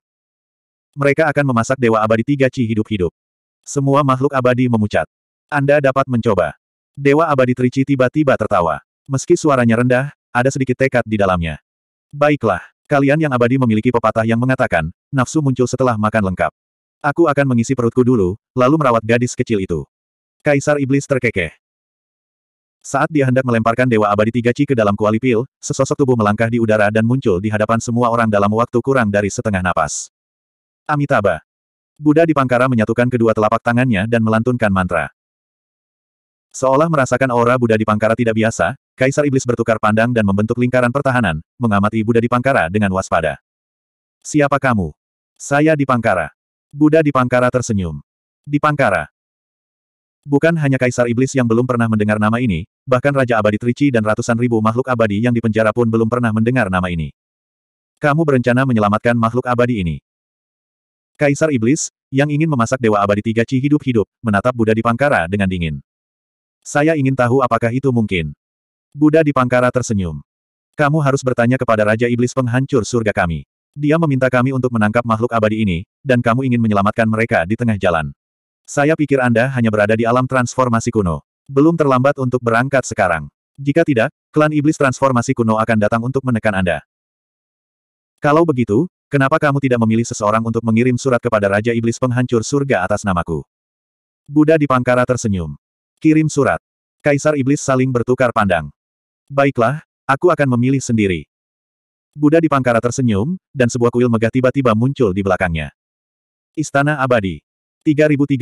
[SPEAKER 1] Mereka akan memasak Dewa Abadi Tiga Ci hidup-hidup. Semua makhluk abadi memucat. Anda dapat mencoba. Dewa abadi Trici tiba-tiba tertawa. Meski suaranya rendah, ada sedikit tekad di dalamnya. Baiklah, kalian yang abadi memiliki pepatah yang mengatakan, nafsu muncul setelah makan lengkap. Aku akan mengisi perutku dulu, lalu merawat gadis kecil itu. Kaisar Iblis terkekeh. Saat dia hendak melemparkan Dewa Abadi Tiga Ci ke dalam kuali pil, sesosok tubuh melangkah di udara dan muncul di hadapan semua orang dalam waktu kurang dari setengah napas. Amitabha. Buddha di Pangkara menyatukan kedua telapak tangannya dan melantunkan mantra. Seolah merasakan aura Buddha di Pangkara tidak biasa, Kaisar Iblis bertukar pandang dan membentuk lingkaran pertahanan, mengamati Buddha di Pangkara dengan waspada. Siapa kamu? Saya di Pangkara. Buddha di Pangkara tersenyum. Di Pangkara. Bukan hanya Kaisar Iblis yang belum pernah mendengar nama ini, bahkan Raja Abadi Trici dan ratusan ribu makhluk abadi yang dipenjara pun belum pernah mendengar nama ini. Kamu berencana menyelamatkan makhluk abadi ini. Kaisar Iblis, yang ingin memasak Dewa Abadi Tiga Ci hidup-hidup, menatap Buddha di Pangkara dengan dingin. Saya ingin tahu apakah itu mungkin. Buddha di Pangkara tersenyum. Kamu harus bertanya kepada Raja Iblis penghancur surga kami. Dia meminta kami untuk menangkap makhluk abadi ini, dan kamu ingin menyelamatkan mereka di tengah jalan. Saya pikir Anda hanya berada di alam transformasi kuno. Belum terlambat untuk berangkat sekarang. Jika tidak, klan Iblis transformasi kuno akan datang untuk menekan Anda. Kalau begitu, kenapa kamu tidak memilih seseorang untuk mengirim surat kepada Raja Iblis penghancur surga atas namaku? Buddha di Pangkara tersenyum. Kirim surat. Kaisar Iblis saling bertukar pandang. Baiklah, aku akan memilih sendiri. Buddha di Pangkara tersenyum, dan sebuah kuil megah tiba-tiba muncul di belakangnya. Istana Abadi. 3308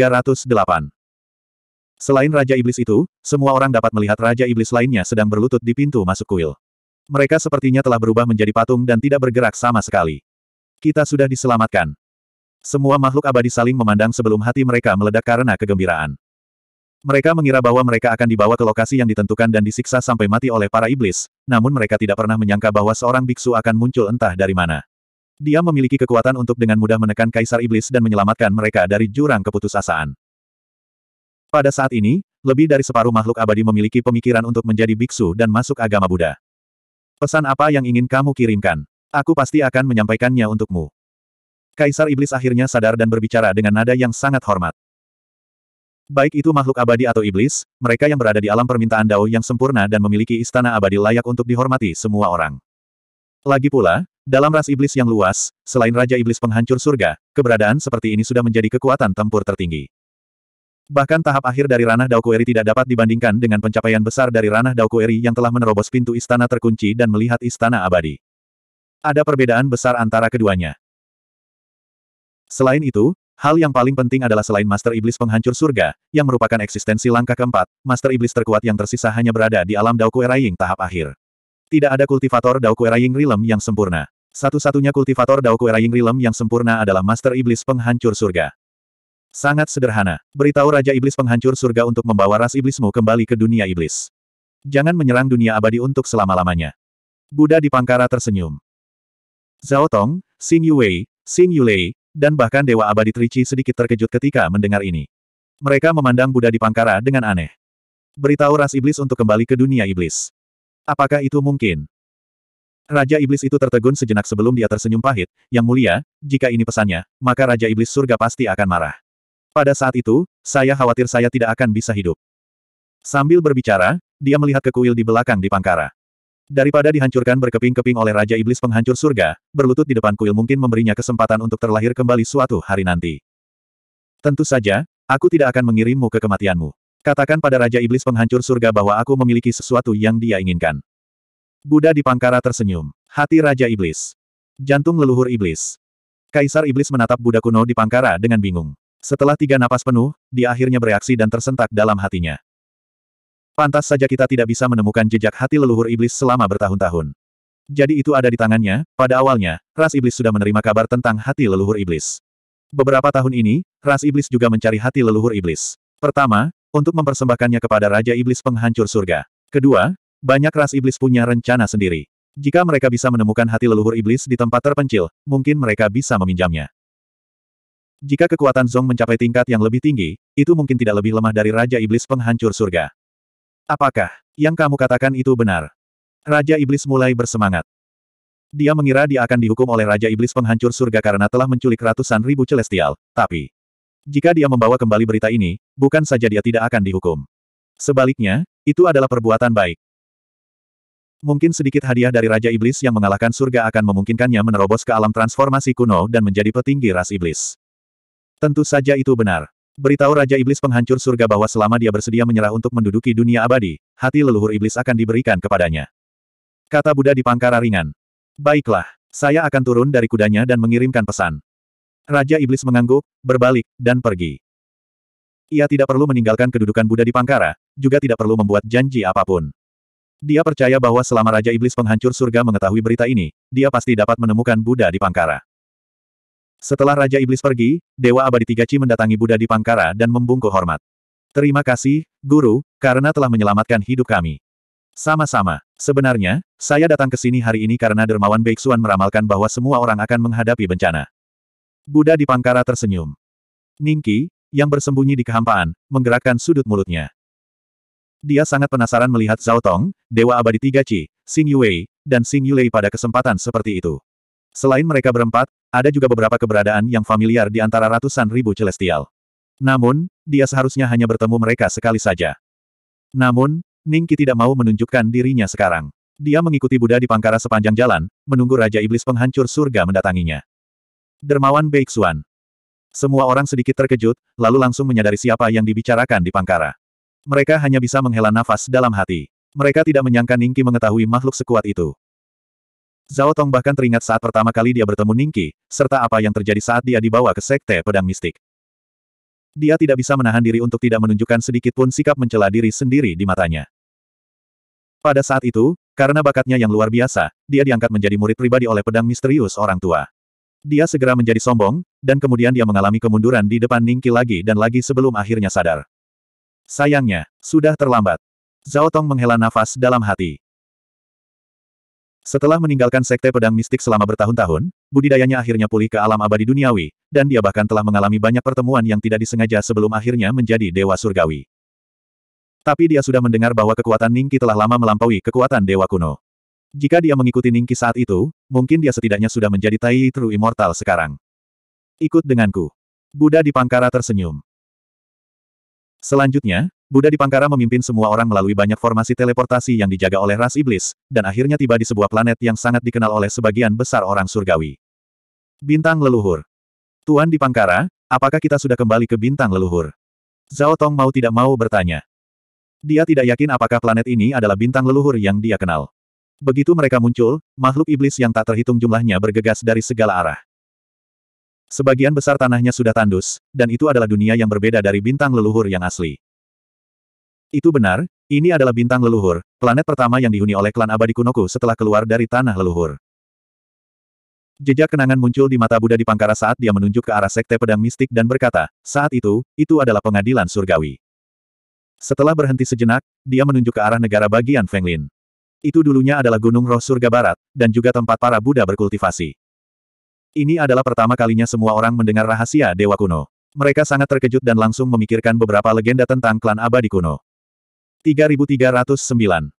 [SPEAKER 1] Selain Raja Iblis itu, semua orang dapat melihat Raja Iblis lainnya sedang berlutut di pintu masuk kuil. Mereka sepertinya telah berubah menjadi patung dan tidak bergerak sama sekali. Kita sudah diselamatkan. Semua makhluk abadi saling memandang sebelum hati mereka meledak karena kegembiraan. Mereka mengira bahwa mereka akan dibawa ke lokasi yang ditentukan dan disiksa sampai mati oleh para iblis, namun mereka tidak pernah menyangka bahwa seorang biksu akan muncul entah dari mana. Dia memiliki kekuatan untuk dengan mudah menekan kaisar iblis dan menyelamatkan mereka dari jurang keputusasaan. Pada saat ini, lebih dari separuh makhluk abadi memiliki pemikiran untuk menjadi biksu dan masuk agama Buddha. Pesan apa yang ingin kamu kirimkan? Aku pasti akan menyampaikannya untukmu. Kaisar Iblis akhirnya sadar dan berbicara dengan nada yang sangat hormat. Baik itu makhluk abadi atau iblis, mereka yang berada di alam permintaan Dao yang sempurna dan memiliki istana abadi layak untuk dihormati semua orang. Lagi pula, dalam ras iblis yang luas, selain Raja Iblis Penghancur Surga, keberadaan seperti ini sudah menjadi kekuatan tempur tertinggi. Bahkan tahap akhir dari ranah Dao Kueri tidak dapat dibandingkan dengan pencapaian besar dari ranah Dao Kueri yang telah menerobos pintu istana terkunci dan melihat istana abadi. Ada perbedaan besar antara keduanya. Selain itu, Hal yang paling penting adalah selain Master Iblis Penghancur Surga, yang merupakan eksistensi langkah keempat, Master Iblis terkuat yang tersisa hanya berada di alam Dao Kueraying tahap akhir. Tidak ada kultivator Dao Kueraying Rilem yang sempurna. Satu-satunya kultivator Dao Kueraying Rilem yang sempurna adalah Master Iblis Penghancur Surga. Sangat sederhana. Beritahu Raja Iblis Penghancur Surga untuk membawa ras iblismu kembali ke dunia iblis. Jangan menyerang dunia abadi untuk selama-lamanya. Buddha di Pangkara tersenyum. Zhao Tong, Xing Yue, Xing Yulei, dan bahkan Dewa Abadi Trici sedikit terkejut ketika mendengar ini. Mereka memandang Buddha di Pangkara dengan aneh. Beritahu ras iblis untuk kembali ke dunia iblis. Apakah itu mungkin? Raja iblis itu tertegun sejenak sebelum dia tersenyum pahit, yang mulia, jika ini pesannya, maka Raja Iblis surga pasti akan marah. Pada saat itu, saya khawatir saya tidak akan bisa hidup. Sambil berbicara, dia melihat ke kuil di belakang di Pangkara. Daripada dihancurkan berkeping-keping oleh Raja Iblis penghancur surga, berlutut di depan kuil mungkin memberinya kesempatan untuk terlahir kembali suatu hari nanti. Tentu saja, aku tidak akan mengirimmu ke kematianmu. Katakan pada Raja Iblis penghancur surga bahwa aku memiliki sesuatu yang dia inginkan. Buddha di Pangkara tersenyum. Hati Raja Iblis. Jantung leluhur Iblis. Kaisar Iblis menatap Buddha kuno di Pangkara dengan bingung. Setelah tiga napas penuh, dia akhirnya bereaksi dan tersentak dalam hatinya. Pantas saja kita tidak bisa menemukan jejak hati leluhur iblis selama bertahun-tahun. Jadi itu ada di tangannya, pada awalnya, ras iblis sudah menerima kabar tentang hati leluhur iblis. Beberapa tahun ini, ras iblis juga mencari hati leluhur iblis. Pertama, untuk mempersembahkannya kepada Raja Iblis Penghancur Surga. Kedua, banyak ras iblis punya rencana sendiri. Jika mereka bisa menemukan hati leluhur iblis di tempat terpencil, mungkin mereka bisa meminjamnya. Jika kekuatan Zong mencapai tingkat yang lebih tinggi, itu mungkin tidak lebih lemah dari Raja Iblis Penghancur Surga. Apakah yang kamu katakan itu benar? Raja Iblis mulai bersemangat. Dia mengira dia akan dihukum oleh Raja Iblis penghancur surga karena telah menculik ratusan ribu celestial, tapi... Jika dia membawa kembali berita ini, bukan saja dia tidak akan dihukum. Sebaliknya, itu adalah perbuatan baik. Mungkin sedikit hadiah dari Raja Iblis yang mengalahkan surga akan memungkinkannya menerobos ke alam transformasi kuno dan menjadi petinggi ras iblis. Tentu saja itu benar. Beritahu Raja Iblis penghancur surga bahwa selama dia bersedia menyerah untuk menduduki dunia abadi, hati leluhur iblis akan diberikan kepadanya. Kata Buddha di pangkara ringan. Baiklah, saya akan turun dari kudanya dan mengirimkan pesan. Raja Iblis mengangguk, berbalik, dan pergi. Ia tidak perlu meninggalkan kedudukan Buddha di pangkara, juga tidak perlu membuat janji apapun. Dia percaya bahwa selama Raja Iblis penghancur surga mengetahui berita ini, dia pasti dapat menemukan Buddha di pangkara. Setelah Raja Iblis pergi, Dewa Abadi Tiga Ci mendatangi Buddha di Pangkara dan membungkuk hormat. Terima kasih, Guru, karena telah menyelamatkan hidup kami. Sama-sama. Sebenarnya, saya datang ke sini hari ini karena Dermawan Beiksuan meramalkan bahwa semua orang akan menghadapi bencana. Buddha di Pangkara tersenyum. Ningki, yang bersembunyi di kehampaan, menggerakkan sudut mulutnya. Dia sangat penasaran melihat Zhao Tong, Dewa Abadi Tiga Ci, Xing Yue, dan Xing Yulei pada kesempatan seperti itu. Selain mereka berempat, ada juga beberapa keberadaan yang familiar di antara ratusan ribu celestial. Namun, dia seharusnya hanya bertemu mereka sekali saja. Namun, Ningki tidak mau menunjukkan dirinya sekarang. Dia mengikuti Buddha di Pangkara sepanjang jalan, menunggu Raja Iblis Penghancur Surga mendatanginya. Dermawan Beiksuan. Semua orang sedikit terkejut, lalu langsung menyadari siapa yang dibicarakan di Pangkara. Mereka hanya bisa menghela nafas dalam hati. Mereka tidak menyangka Ningki mengetahui makhluk sekuat itu. Zhao Tong bahkan teringat saat pertama kali dia bertemu Ningki, serta apa yang terjadi saat dia dibawa ke Sekte Pedang Mistik. Dia tidak bisa menahan diri untuk tidak menunjukkan sedikit pun sikap mencela diri sendiri di matanya. Pada saat itu, karena bakatnya yang luar biasa, dia diangkat menjadi murid pribadi oleh pedang misterius orang tua. Dia segera menjadi sombong, dan kemudian dia mengalami kemunduran di depan Ningki lagi dan lagi sebelum akhirnya sadar. Sayangnya, sudah terlambat. Zhao Tong menghela nafas dalam hati. Setelah meninggalkan sekte pedang mistik selama bertahun-tahun, budidayanya akhirnya pulih ke alam abadi duniawi, dan dia bahkan telah mengalami banyak pertemuan yang tidak disengaja sebelum akhirnya menjadi dewa surgawi. Tapi dia sudah mendengar bahwa kekuatan Ningki telah lama melampaui kekuatan dewa kuno. Jika dia mengikuti Ningki saat itu, mungkin dia setidaknya sudah menjadi Tai True Immortal sekarang. Ikut denganku. Buddha di Pangkara tersenyum. Selanjutnya, Buddha di Pangkara memimpin semua orang melalui banyak formasi teleportasi yang dijaga oleh ras iblis, dan akhirnya tiba di sebuah planet yang sangat dikenal oleh sebagian besar orang surgawi. Bintang leluhur. Tuan di Pangkara, apakah kita sudah kembali ke bintang leluhur? Zhao Tong mau tidak mau bertanya. Dia tidak yakin apakah planet ini adalah bintang leluhur yang dia kenal. Begitu mereka muncul, makhluk iblis yang tak terhitung jumlahnya bergegas dari segala arah. Sebagian besar tanahnya sudah tandus, dan itu adalah dunia yang berbeda dari bintang leluhur yang asli. Itu benar, ini adalah bintang leluhur, planet pertama yang dihuni oleh klan abadi Kunoku setelah keluar dari tanah leluhur. Jejak kenangan muncul di mata Buddha di Pangkara saat dia menunjuk ke arah sekte pedang mistik dan berkata, saat itu, itu adalah pengadilan surgawi. Setelah berhenti sejenak, dia menunjuk ke arah negara bagian Fenglin. Itu dulunya adalah Gunung Roh Surga Barat, dan juga tempat para Buddha berkultivasi. Ini adalah pertama kalinya semua orang mendengar rahasia Dewa Kuno. Mereka sangat terkejut dan langsung memikirkan beberapa legenda tentang klan abadi kuno. 3309.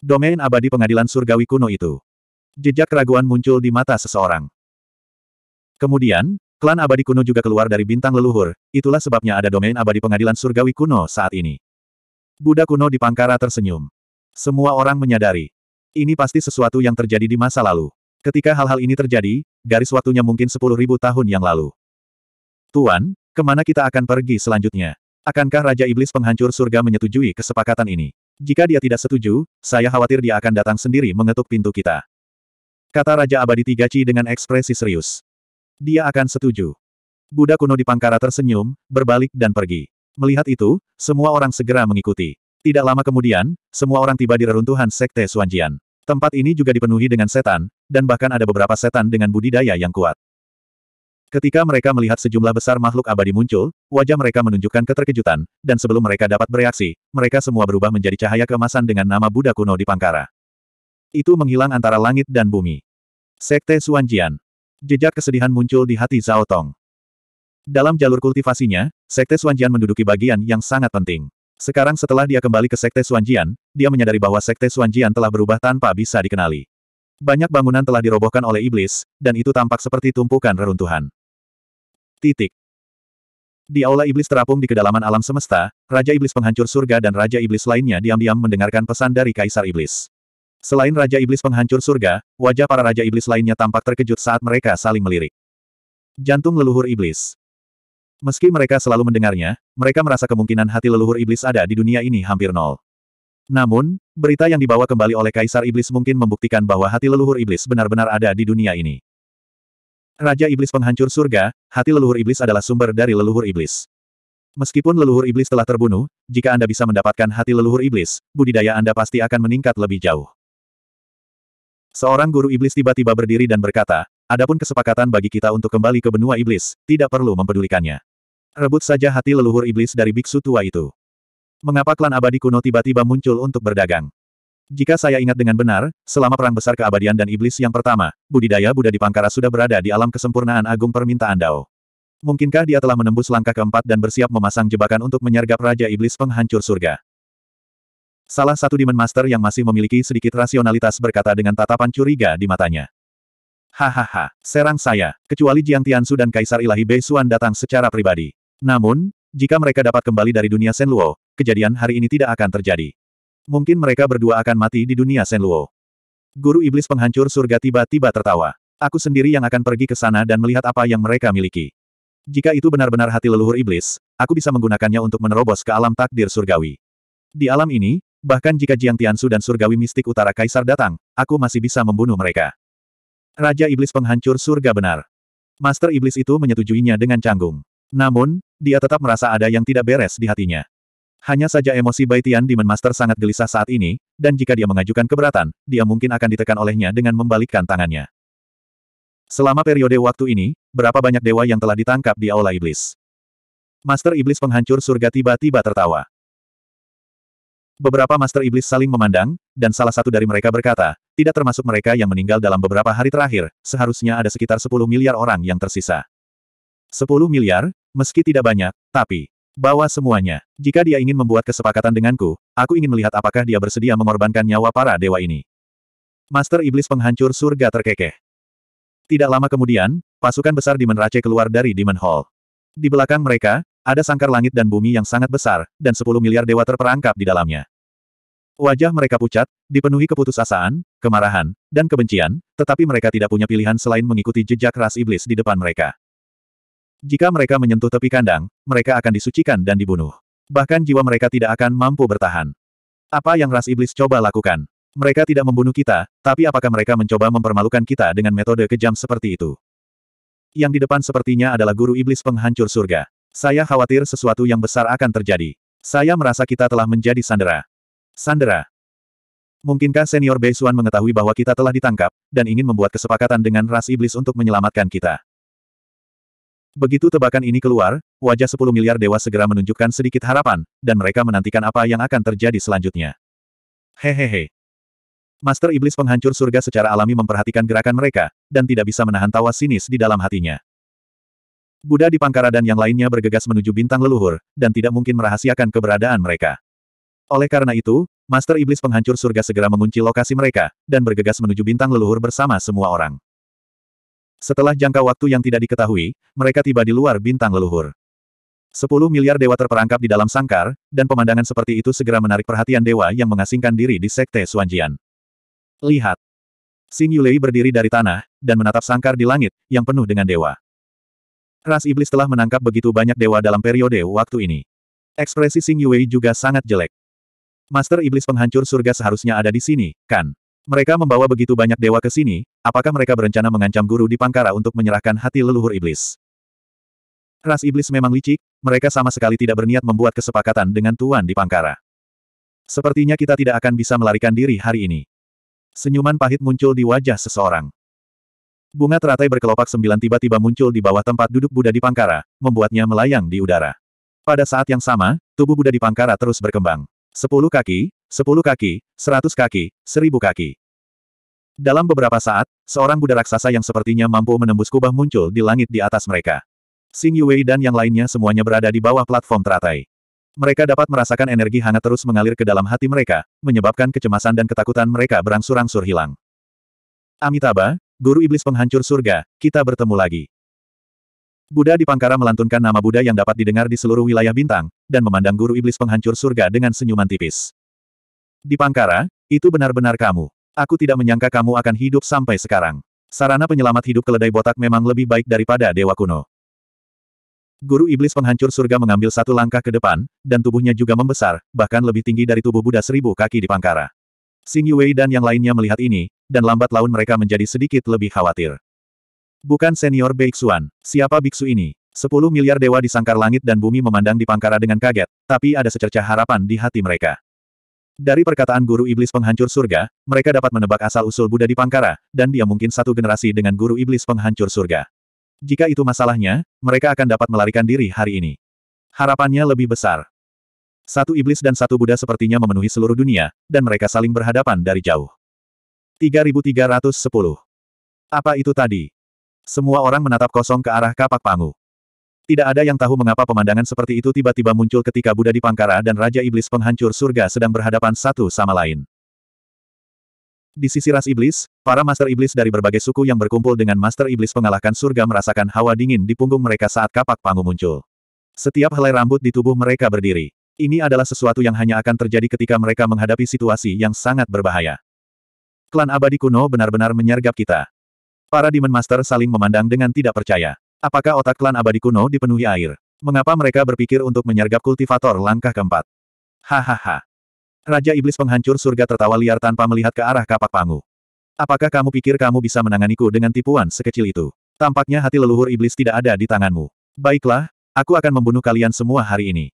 [SPEAKER 1] Domain abadi pengadilan surgawi kuno itu. Jejak keraguan muncul di mata seseorang. Kemudian, klan abadi kuno juga keluar dari bintang leluhur, itulah sebabnya ada domain abadi pengadilan surgawi kuno saat ini. Buddha kuno di Pangkara tersenyum. Semua orang menyadari. Ini pasti sesuatu yang terjadi di masa lalu. Ketika hal-hal ini terjadi, garis waktunya mungkin 10.000 tahun yang lalu. Tuan, kemana kita akan pergi selanjutnya? Akankah Raja Iblis Penghancur Surga menyetujui kesepakatan ini? Jika dia tidak setuju, saya khawatir dia akan datang sendiri mengetuk pintu kita. Kata Raja Abadi Tiga Ci dengan ekspresi serius. Dia akan setuju. Buddha kuno di Pangkara tersenyum, berbalik dan pergi. Melihat itu, semua orang segera mengikuti. Tidak lama kemudian, semua orang tiba di reruntuhan Sekte Suanjian. Tempat ini juga dipenuhi dengan setan, dan bahkan ada beberapa setan dengan budidaya yang kuat. Ketika mereka melihat sejumlah besar makhluk abadi muncul, wajah mereka menunjukkan keterkejutan, dan sebelum mereka dapat bereaksi, mereka semua berubah menjadi cahaya keemasan dengan nama Buddha kuno di Pangkara. Itu menghilang antara langit dan bumi. Sekte Suanjian. Jejak kesedihan muncul di hati Zhao Tong. Dalam jalur kultivasinya, Sekte Suanjian menduduki bagian yang sangat penting. Sekarang setelah dia kembali ke Sekte Suanjian, dia menyadari bahwa Sekte Suanjian telah berubah tanpa bisa dikenali. Banyak bangunan telah dirobohkan oleh iblis, dan itu tampak seperti tumpukan reruntuhan. Titik. Di aula iblis terapung di kedalaman alam semesta, Raja Iblis Penghancur Surga dan Raja Iblis lainnya diam-diam mendengarkan pesan dari Kaisar Iblis. Selain Raja Iblis Penghancur Surga, wajah para Raja Iblis lainnya tampak terkejut saat mereka saling melirik. Jantung leluhur iblis. Meski mereka selalu mendengarnya, mereka merasa kemungkinan hati leluhur iblis ada di dunia ini hampir nol. Namun, berita yang dibawa kembali oleh Kaisar Iblis mungkin membuktikan bahwa hati leluhur iblis benar-benar ada di dunia ini. Raja Iblis Penghancur Surga, hati leluhur iblis adalah sumber dari leluhur iblis. Meskipun leluhur iblis telah terbunuh, jika Anda bisa mendapatkan hati leluhur iblis, budidaya Anda pasti akan meningkat lebih jauh. Seorang guru iblis tiba-tiba berdiri dan berkata, Adapun kesepakatan bagi kita untuk kembali ke benua iblis, tidak perlu mempedulikannya. Rebut saja hati leluhur iblis dari biksu tua itu. Mengapa klan abadi kuno tiba-tiba muncul untuk berdagang? Jika saya ingat dengan benar, selama Perang Besar Keabadian dan Iblis yang pertama, budidaya Buddha di Pangkara sudah berada di alam kesempurnaan agung permintaan Dao. Mungkinkah dia telah menembus langkah keempat dan bersiap memasang jebakan untuk menyergap Raja Iblis penghancur surga? Salah satu Demon Master yang masih memiliki sedikit rasionalitas berkata dengan tatapan curiga di matanya. Hahaha, serang saya, kecuali Jiang Tiansu dan Kaisar Ilahi Bei Beisuan datang secara pribadi. Namun, jika mereka dapat kembali dari dunia Luo, kejadian hari ini tidak akan terjadi. Mungkin mereka berdua akan mati di dunia Luo. Guru Iblis Penghancur Surga tiba-tiba tertawa. Aku sendiri yang akan pergi ke sana dan melihat apa yang mereka miliki. Jika itu benar-benar hati leluhur iblis, aku bisa menggunakannya untuk menerobos ke alam takdir surgawi. Di alam ini, bahkan jika Jiang Tiansu dan surgawi mistik utara kaisar datang, aku masih bisa membunuh mereka. Raja Iblis Penghancur Surga benar. Master Iblis itu menyetujuinya dengan canggung. Namun, dia tetap merasa ada yang tidak beres di hatinya. Hanya saja emosi baitian di Demon Master sangat gelisah saat ini, dan jika dia mengajukan keberatan, dia mungkin akan ditekan olehnya dengan membalikkan tangannya. Selama periode waktu ini, berapa banyak dewa yang telah ditangkap di Aula Iblis? Master Iblis penghancur surga tiba-tiba tertawa. Beberapa Master Iblis saling memandang, dan salah satu dari mereka berkata, tidak termasuk mereka yang meninggal dalam beberapa hari terakhir, seharusnya ada sekitar 10 miliar orang yang tersisa. 10 miliar, meski tidak banyak, tapi Bawa semuanya. Jika dia ingin membuat kesepakatan denganku, aku ingin melihat apakah dia bersedia mengorbankan nyawa para dewa ini. Master Iblis Penghancur Surga Terkekeh. Tidak lama kemudian, pasukan besar Demon Rache keluar dari Demon Hall. Di belakang mereka, ada sangkar langit dan bumi yang sangat besar, dan 10 miliar dewa terperangkap di dalamnya. Wajah mereka pucat, dipenuhi keputusasaan, kemarahan, dan kebencian, tetapi mereka tidak punya pilihan selain mengikuti jejak ras iblis di depan mereka. Jika mereka menyentuh tepi kandang, mereka akan disucikan dan dibunuh. Bahkan jiwa mereka tidak akan mampu bertahan. Apa yang ras iblis coba lakukan? Mereka tidak membunuh kita, tapi apakah mereka mencoba mempermalukan kita dengan metode kejam seperti itu? Yang di depan sepertinya adalah guru iblis penghancur surga. Saya khawatir sesuatu yang besar akan terjadi. Saya merasa kita telah menjadi sandera. Sandera, Mungkinkah senior Beisuan mengetahui bahwa kita telah ditangkap, dan ingin membuat kesepakatan dengan ras iblis untuk menyelamatkan kita? Begitu tebakan ini keluar, wajah 10 miliar dewa segera menunjukkan sedikit harapan, dan mereka menantikan apa yang akan terjadi selanjutnya. Hehehe. Master Iblis penghancur surga secara alami memperhatikan gerakan mereka, dan tidak bisa menahan tawa sinis di dalam hatinya. Buddha di Pangkara dan yang lainnya bergegas menuju bintang leluhur, dan tidak mungkin merahasiakan keberadaan mereka. Oleh karena itu, Master Iblis penghancur surga segera mengunci lokasi mereka, dan bergegas menuju bintang leluhur bersama semua orang. Setelah jangka waktu yang tidak diketahui, mereka tiba di luar bintang leluhur. Sepuluh miliar dewa terperangkap di dalam sangkar, dan pemandangan seperti itu segera menarik perhatian dewa yang mengasingkan diri di sekte Suanjian. Lihat! Xing Yulei berdiri dari tanah, dan menatap sangkar di langit, yang penuh dengan dewa. Ras iblis telah menangkap begitu banyak dewa dalam periode waktu ini. Ekspresi Xing Yulei juga sangat jelek. Master Iblis Penghancur Surga seharusnya ada di sini, kan? Mereka membawa begitu banyak dewa ke sini, apakah mereka berencana mengancam guru di Pangkara untuk menyerahkan hati leluhur iblis? Ras iblis memang licik, mereka sama sekali tidak berniat membuat kesepakatan dengan Tuan di Pangkara. Sepertinya kita tidak akan bisa melarikan diri hari ini. Senyuman pahit muncul di wajah seseorang. Bunga teratai berkelopak sembilan tiba-tiba muncul di bawah tempat duduk Buddha di Pangkara, membuatnya melayang di udara. Pada saat yang sama, tubuh Buddha di Pangkara terus berkembang. Sepuluh kaki, Sepuluh kaki, seratus kaki, seribu kaki. Dalam beberapa saat, seorang Buddha raksasa yang sepertinya mampu menembus kubah muncul di langit di atas mereka. Sing Yue dan yang lainnya semuanya berada di bawah platform teratai. Mereka dapat merasakan energi hangat terus mengalir ke dalam hati mereka, menyebabkan kecemasan dan ketakutan mereka berangsur-angsur hilang. Amitabha, Guru Iblis Penghancur Surga, kita bertemu lagi. Buddha di Pangkara melantunkan nama Buddha yang dapat didengar di seluruh wilayah bintang, dan memandang Guru Iblis Penghancur Surga dengan senyuman tipis. Di Pangkara, itu benar-benar kamu. Aku tidak menyangka kamu akan hidup sampai sekarang. Sarana penyelamat hidup keledai botak memang lebih baik daripada dewa kuno. Guru iblis penghancur surga mengambil satu langkah ke depan, dan tubuhnya juga membesar, bahkan lebih tinggi dari tubuh Buddha seribu kaki di Pangkara. Xing Yue dan yang lainnya melihat ini, dan lambat laun mereka menjadi sedikit lebih khawatir. Bukan senior Beixuan, siapa biksu ini? Sepuluh miliar dewa di sangkar langit dan bumi memandang di Pangkara dengan kaget, tapi ada secerca harapan di hati mereka. Dari perkataan guru iblis penghancur surga, mereka dapat menebak asal-usul Buddha di Pangkara, dan dia mungkin satu generasi dengan guru iblis penghancur surga. Jika itu masalahnya, mereka akan dapat melarikan diri hari ini. Harapannya lebih besar. Satu iblis dan satu Buddha sepertinya memenuhi seluruh dunia, dan mereka saling berhadapan dari jauh. 3310. Apa itu tadi? Semua orang menatap kosong ke arah kapak panggung. Tidak ada yang tahu mengapa pemandangan seperti itu tiba-tiba muncul ketika Buddha di Pangkara dan Raja Iblis penghancur surga sedang berhadapan satu sama lain. Di sisi ras iblis, para master iblis dari berbagai suku yang berkumpul dengan master iblis pengalahkan surga merasakan hawa dingin di punggung mereka saat kapak pangu muncul. Setiap helai rambut di tubuh mereka berdiri. Ini adalah sesuatu yang hanya akan terjadi ketika mereka menghadapi situasi yang sangat berbahaya. Klan abadi kuno benar-benar menyergap kita. Para Demon Master saling memandang dengan tidak percaya. Apakah otak klan abadi kuno dipenuhi air? Mengapa mereka berpikir untuk menyergap kultivator langkah keempat? Hahaha. Raja Iblis penghancur surga tertawa liar tanpa melihat ke arah kapak pangu. Apakah kamu pikir kamu bisa menanganiku dengan tipuan sekecil itu? Tampaknya hati leluhur iblis tidak ada di tanganmu. Baiklah, aku akan membunuh kalian semua hari ini.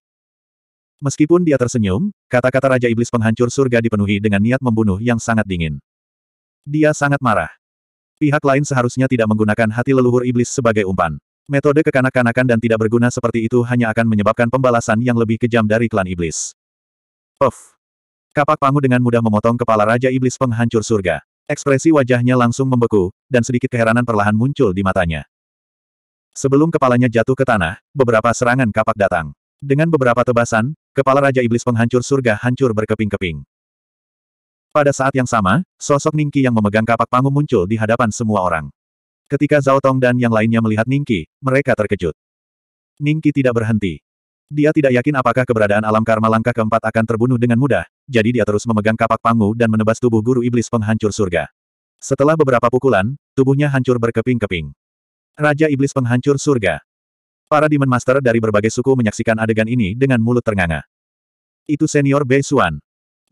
[SPEAKER 1] Meskipun dia tersenyum, kata-kata Raja Iblis penghancur surga dipenuhi dengan niat membunuh yang sangat dingin. Dia sangat marah. Pihak lain seharusnya tidak menggunakan hati leluhur iblis sebagai umpan. Metode kekanak-kanakan dan tidak berguna seperti itu hanya akan menyebabkan pembalasan yang lebih kejam dari klan iblis. Puff. Kapak Pangu dengan mudah memotong kepala Raja Iblis penghancur surga. Ekspresi wajahnya langsung membeku, dan sedikit keheranan perlahan muncul di matanya. Sebelum kepalanya jatuh ke tanah, beberapa serangan kapak datang. Dengan beberapa tebasan, kepala Raja Iblis penghancur surga hancur berkeping-keping. Pada saat yang sama, sosok Ningki yang memegang kapak panggung muncul di hadapan semua orang. Ketika Zhao Tong dan yang lainnya melihat Ningki, mereka terkejut. Ningki tidak berhenti. Dia tidak yakin apakah keberadaan alam karma langkah keempat akan terbunuh dengan mudah, jadi dia terus memegang kapak panggung dan menebas tubuh guru iblis penghancur surga. Setelah beberapa pukulan, tubuhnya hancur berkeping-keping. Raja Iblis Penghancur Surga. Para Demon Master dari berbagai suku menyaksikan adegan ini dengan mulut ternganga. Itu senior Bei Xuan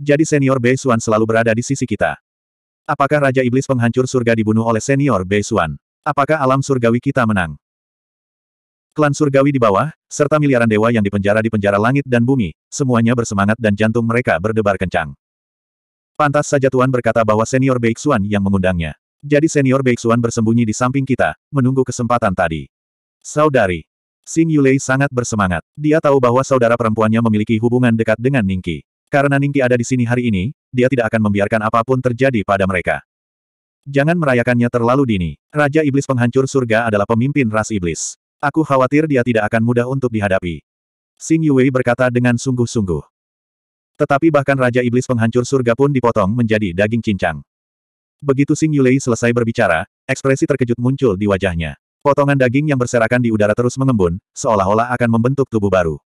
[SPEAKER 1] jadi senior Bei Xuan selalu berada di sisi kita. Apakah Raja Iblis penghancur surga dibunuh oleh senior Bei Xuan? Apakah alam surgawi kita menang? Klan surgawi di bawah, serta miliaran dewa yang dipenjara di penjara langit dan bumi, semuanya bersemangat dan jantung mereka berdebar kencang. Pantas saja Tuan berkata bahwa senior Bei Xuan yang mengundangnya. Jadi senior Bei Xuan bersembunyi di samping kita, menunggu kesempatan tadi. Saudari, Sing Yulei sangat bersemangat. Dia tahu bahwa saudara perempuannya memiliki hubungan dekat dengan Ningki. Karena Ningki ada di sini hari ini, dia tidak akan membiarkan apapun terjadi pada mereka. Jangan merayakannya terlalu dini. Raja Iblis Penghancur Surga adalah pemimpin ras iblis. Aku khawatir dia tidak akan mudah untuk dihadapi. Xing Yue berkata dengan sungguh-sungguh. Tetapi bahkan Raja Iblis Penghancur Surga pun dipotong menjadi daging cincang. Begitu Xing Yulei selesai berbicara, ekspresi terkejut muncul di wajahnya. Potongan daging yang berserakan di udara terus mengembun, seolah-olah akan membentuk tubuh baru.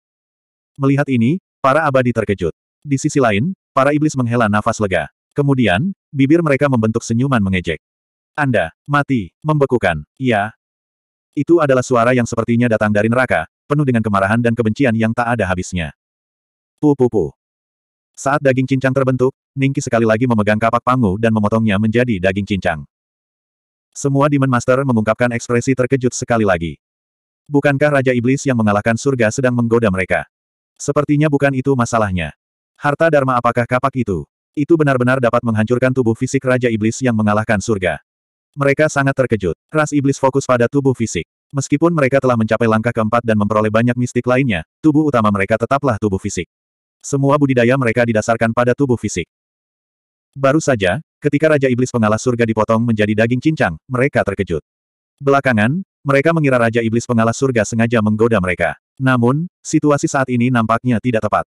[SPEAKER 1] Melihat ini, para abadi terkejut. Di sisi lain, para iblis menghela nafas lega. Kemudian, bibir mereka membentuk senyuman mengejek. Anda, mati, membekukan, ya. Itu adalah suara yang sepertinya datang dari neraka, penuh dengan kemarahan dan kebencian yang tak ada habisnya. pu pupu Saat daging cincang terbentuk, Ningki sekali lagi memegang kapak pangu dan memotongnya menjadi daging cincang. Semua Demon Master mengungkapkan ekspresi terkejut sekali lagi. Bukankah Raja Iblis yang mengalahkan surga sedang menggoda mereka? Sepertinya bukan itu masalahnya. Harta Dharma apakah kapak itu? Itu benar-benar dapat menghancurkan tubuh fisik Raja Iblis yang mengalahkan surga. Mereka sangat terkejut. Ras Iblis fokus pada tubuh fisik. Meskipun mereka telah mencapai langkah keempat dan memperoleh banyak mistik lainnya, tubuh utama mereka tetaplah tubuh fisik. Semua budidaya mereka didasarkan pada tubuh fisik. Baru saja, ketika Raja Iblis pengalas surga dipotong menjadi daging cincang, mereka terkejut. Belakangan, mereka mengira Raja Iblis pengalas surga sengaja menggoda mereka. Namun, situasi saat ini nampaknya tidak tepat.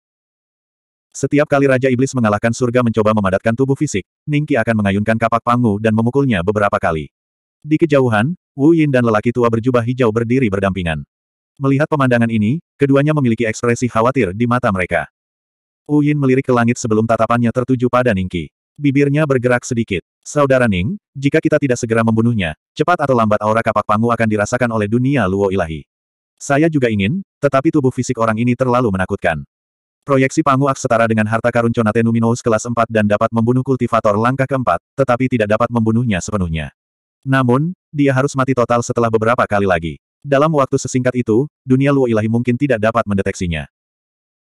[SPEAKER 1] Setiap kali Raja Iblis mengalahkan surga mencoba memadatkan tubuh fisik, Ningki akan mengayunkan kapak pangu dan memukulnya beberapa kali. Di kejauhan, Wu Yin dan lelaki tua berjubah hijau berdiri berdampingan. Melihat pemandangan ini, keduanya memiliki ekspresi khawatir di mata mereka. Wu Yin melirik ke langit sebelum tatapannya tertuju pada Ningki. Bibirnya bergerak sedikit. Saudara Ning, jika kita tidak segera membunuhnya, cepat atau lambat aura kapak pangu akan dirasakan oleh dunia Luo Ilahi. Saya juga ingin, tetapi tubuh fisik orang ini terlalu menakutkan. Proyeksi Ak setara dengan harta karun Conate Numinous kelas 4 dan dapat membunuh kultivator langkah keempat, tetapi tidak dapat membunuhnya sepenuhnya. Namun, dia harus mati total setelah beberapa kali lagi. Dalam waktu sesingkat itu, dunia Luo Ilahi mungkin tidak dapat mendeteksinya.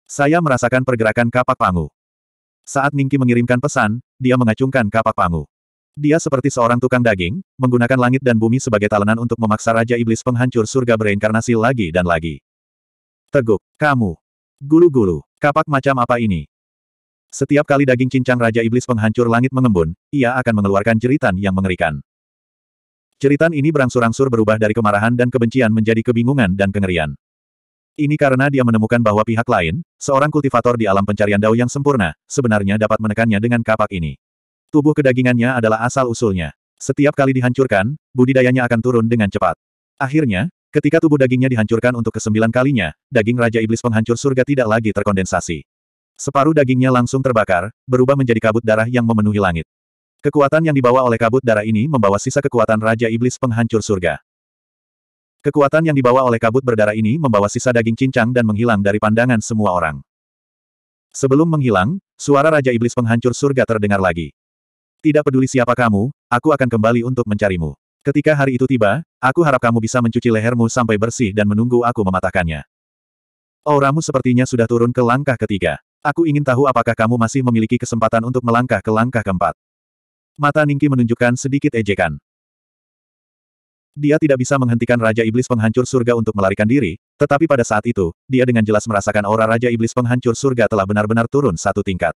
[SPEAKER 1] Saya merasakan pergerakan kapak pangu. Saat Ningki mengirimkan pesan, dia mengacungkan kapak pangu. Dia seperti seorang tukang daging, menggunakan langit dan bumi sebagai talenan untuk memaksa Raja Iblis penghancur surga bereinkarnasi lagi dan lagi. Teguk, kamu. Gulu-gulu, kapak macam apa ini? Setiap kali daging cincang Raja Iblis penghancur langit mengembun, ia akan mengeluarkan jeritan yang mengerikan. Jeritan ini berangsur-angsur berubah dari kemarahan dan kebencian menjadi kebingungan dan kengerian. Ini karena dia menemukan bahwa pihak lain, seorang kultivator di alam pencarian dao yang sempurna, sebenarnya dapat menekannya dengan kapak ini. Tubuh kedagingannya adalah asal-usulnya. Setiap kali dihancurkan, budidayanya akan turun dengan cepat. Akhirnya, Ketika tubuh dagingnya dihancurkan untuk kesembilan kalinya, daging Raja Iblis Penghancur Surga tidak lagi terkondensasi. Separuh dagingnya langsung terbakar, berubah menjadi kabut darah yang memenuhi langit. Kekuatan yang dibawa oleh kabut darah ini membawa sisa kekuatan Raja Iblis Penghancur Surga. Kekuatan yang dibawa oleh kabut berdarah ini membawa sisa daging cincang dan menghilang dari pandangan semua orang. Sebelum menghilang, suara Raja Iblis Penghancur Surga terdengar lagi. Tidak peduli siapa kamu, aku akan kembali untuk mencarimu. Ketika hari itu tiba, aku harap kamu bisa mencuci lehermu sampai bersih dan menunggu aku mematahkannya. Auramu sepertinya sudah turun ke langkah ketiga. Aku ingin tahu apakah kamu masih memiliki kesempatan untuk melangkah ke langkah keempat. Mata Ningki menunjukkan sedikit ejekan. Dia tidak bisa menghentikan Raja Iblis Penghancur Surga untuk melarikan diri, tetapi pada saat itu, dia dengan jelas merasakan aura Raja Iblis Penghancur Surga telah benar-benar turun satu tingkat.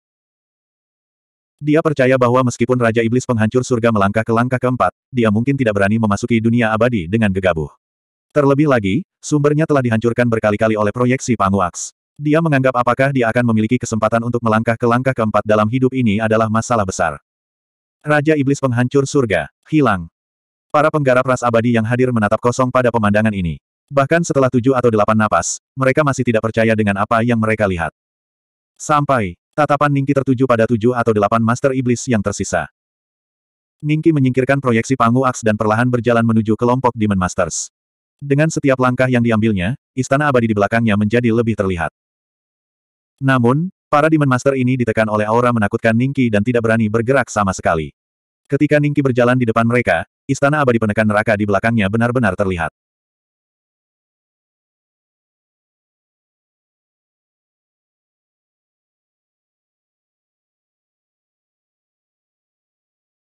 [SPEAKER 1] Dia percaya bahwa meskipun Raja Iblis penghancur surga melangkah ke langkah keempat, dia mungkin tidak berani memasuki dunia abadi dengan gegabah. Terlebih lagi, sumbernya telah dihancurkan berkali-kali oleh proyeksi Panguaks. Dia menganggap apakah dia akan memiliki kesempatan untuk melangkah ke langkah keempat dalam hidup ini adalah masalah besar. Raja Iblis penghancur surga, hilang. Para penggarap ras abadi yang hadir menatap kosong pada pemandangan ini. Bahkan setelah tujuh atau delapan napas, mereka masih tidak percaya dengan apa yang mereka lihat. Sampai Tatapan Ningki tertuju pada tujuh atau delapan Master Iblis yang tersisa. Ningki menyingkirkan proyeksi Pangu Aks dan perlahan berjalan menuju kelompok Demon Masters. Dengan setiap langkah yang diambilnya, istana abadi di belakangnya menjadi lebih terlihat. Namun, para Demon Master ini ditekan oleh aura menakutkan Ningki dan tidak berani bergerak sama sekali. Ketika Ningki berjalan di depan mereka, istana abadi penekan neraka di belakangnya benar-benar terlihat.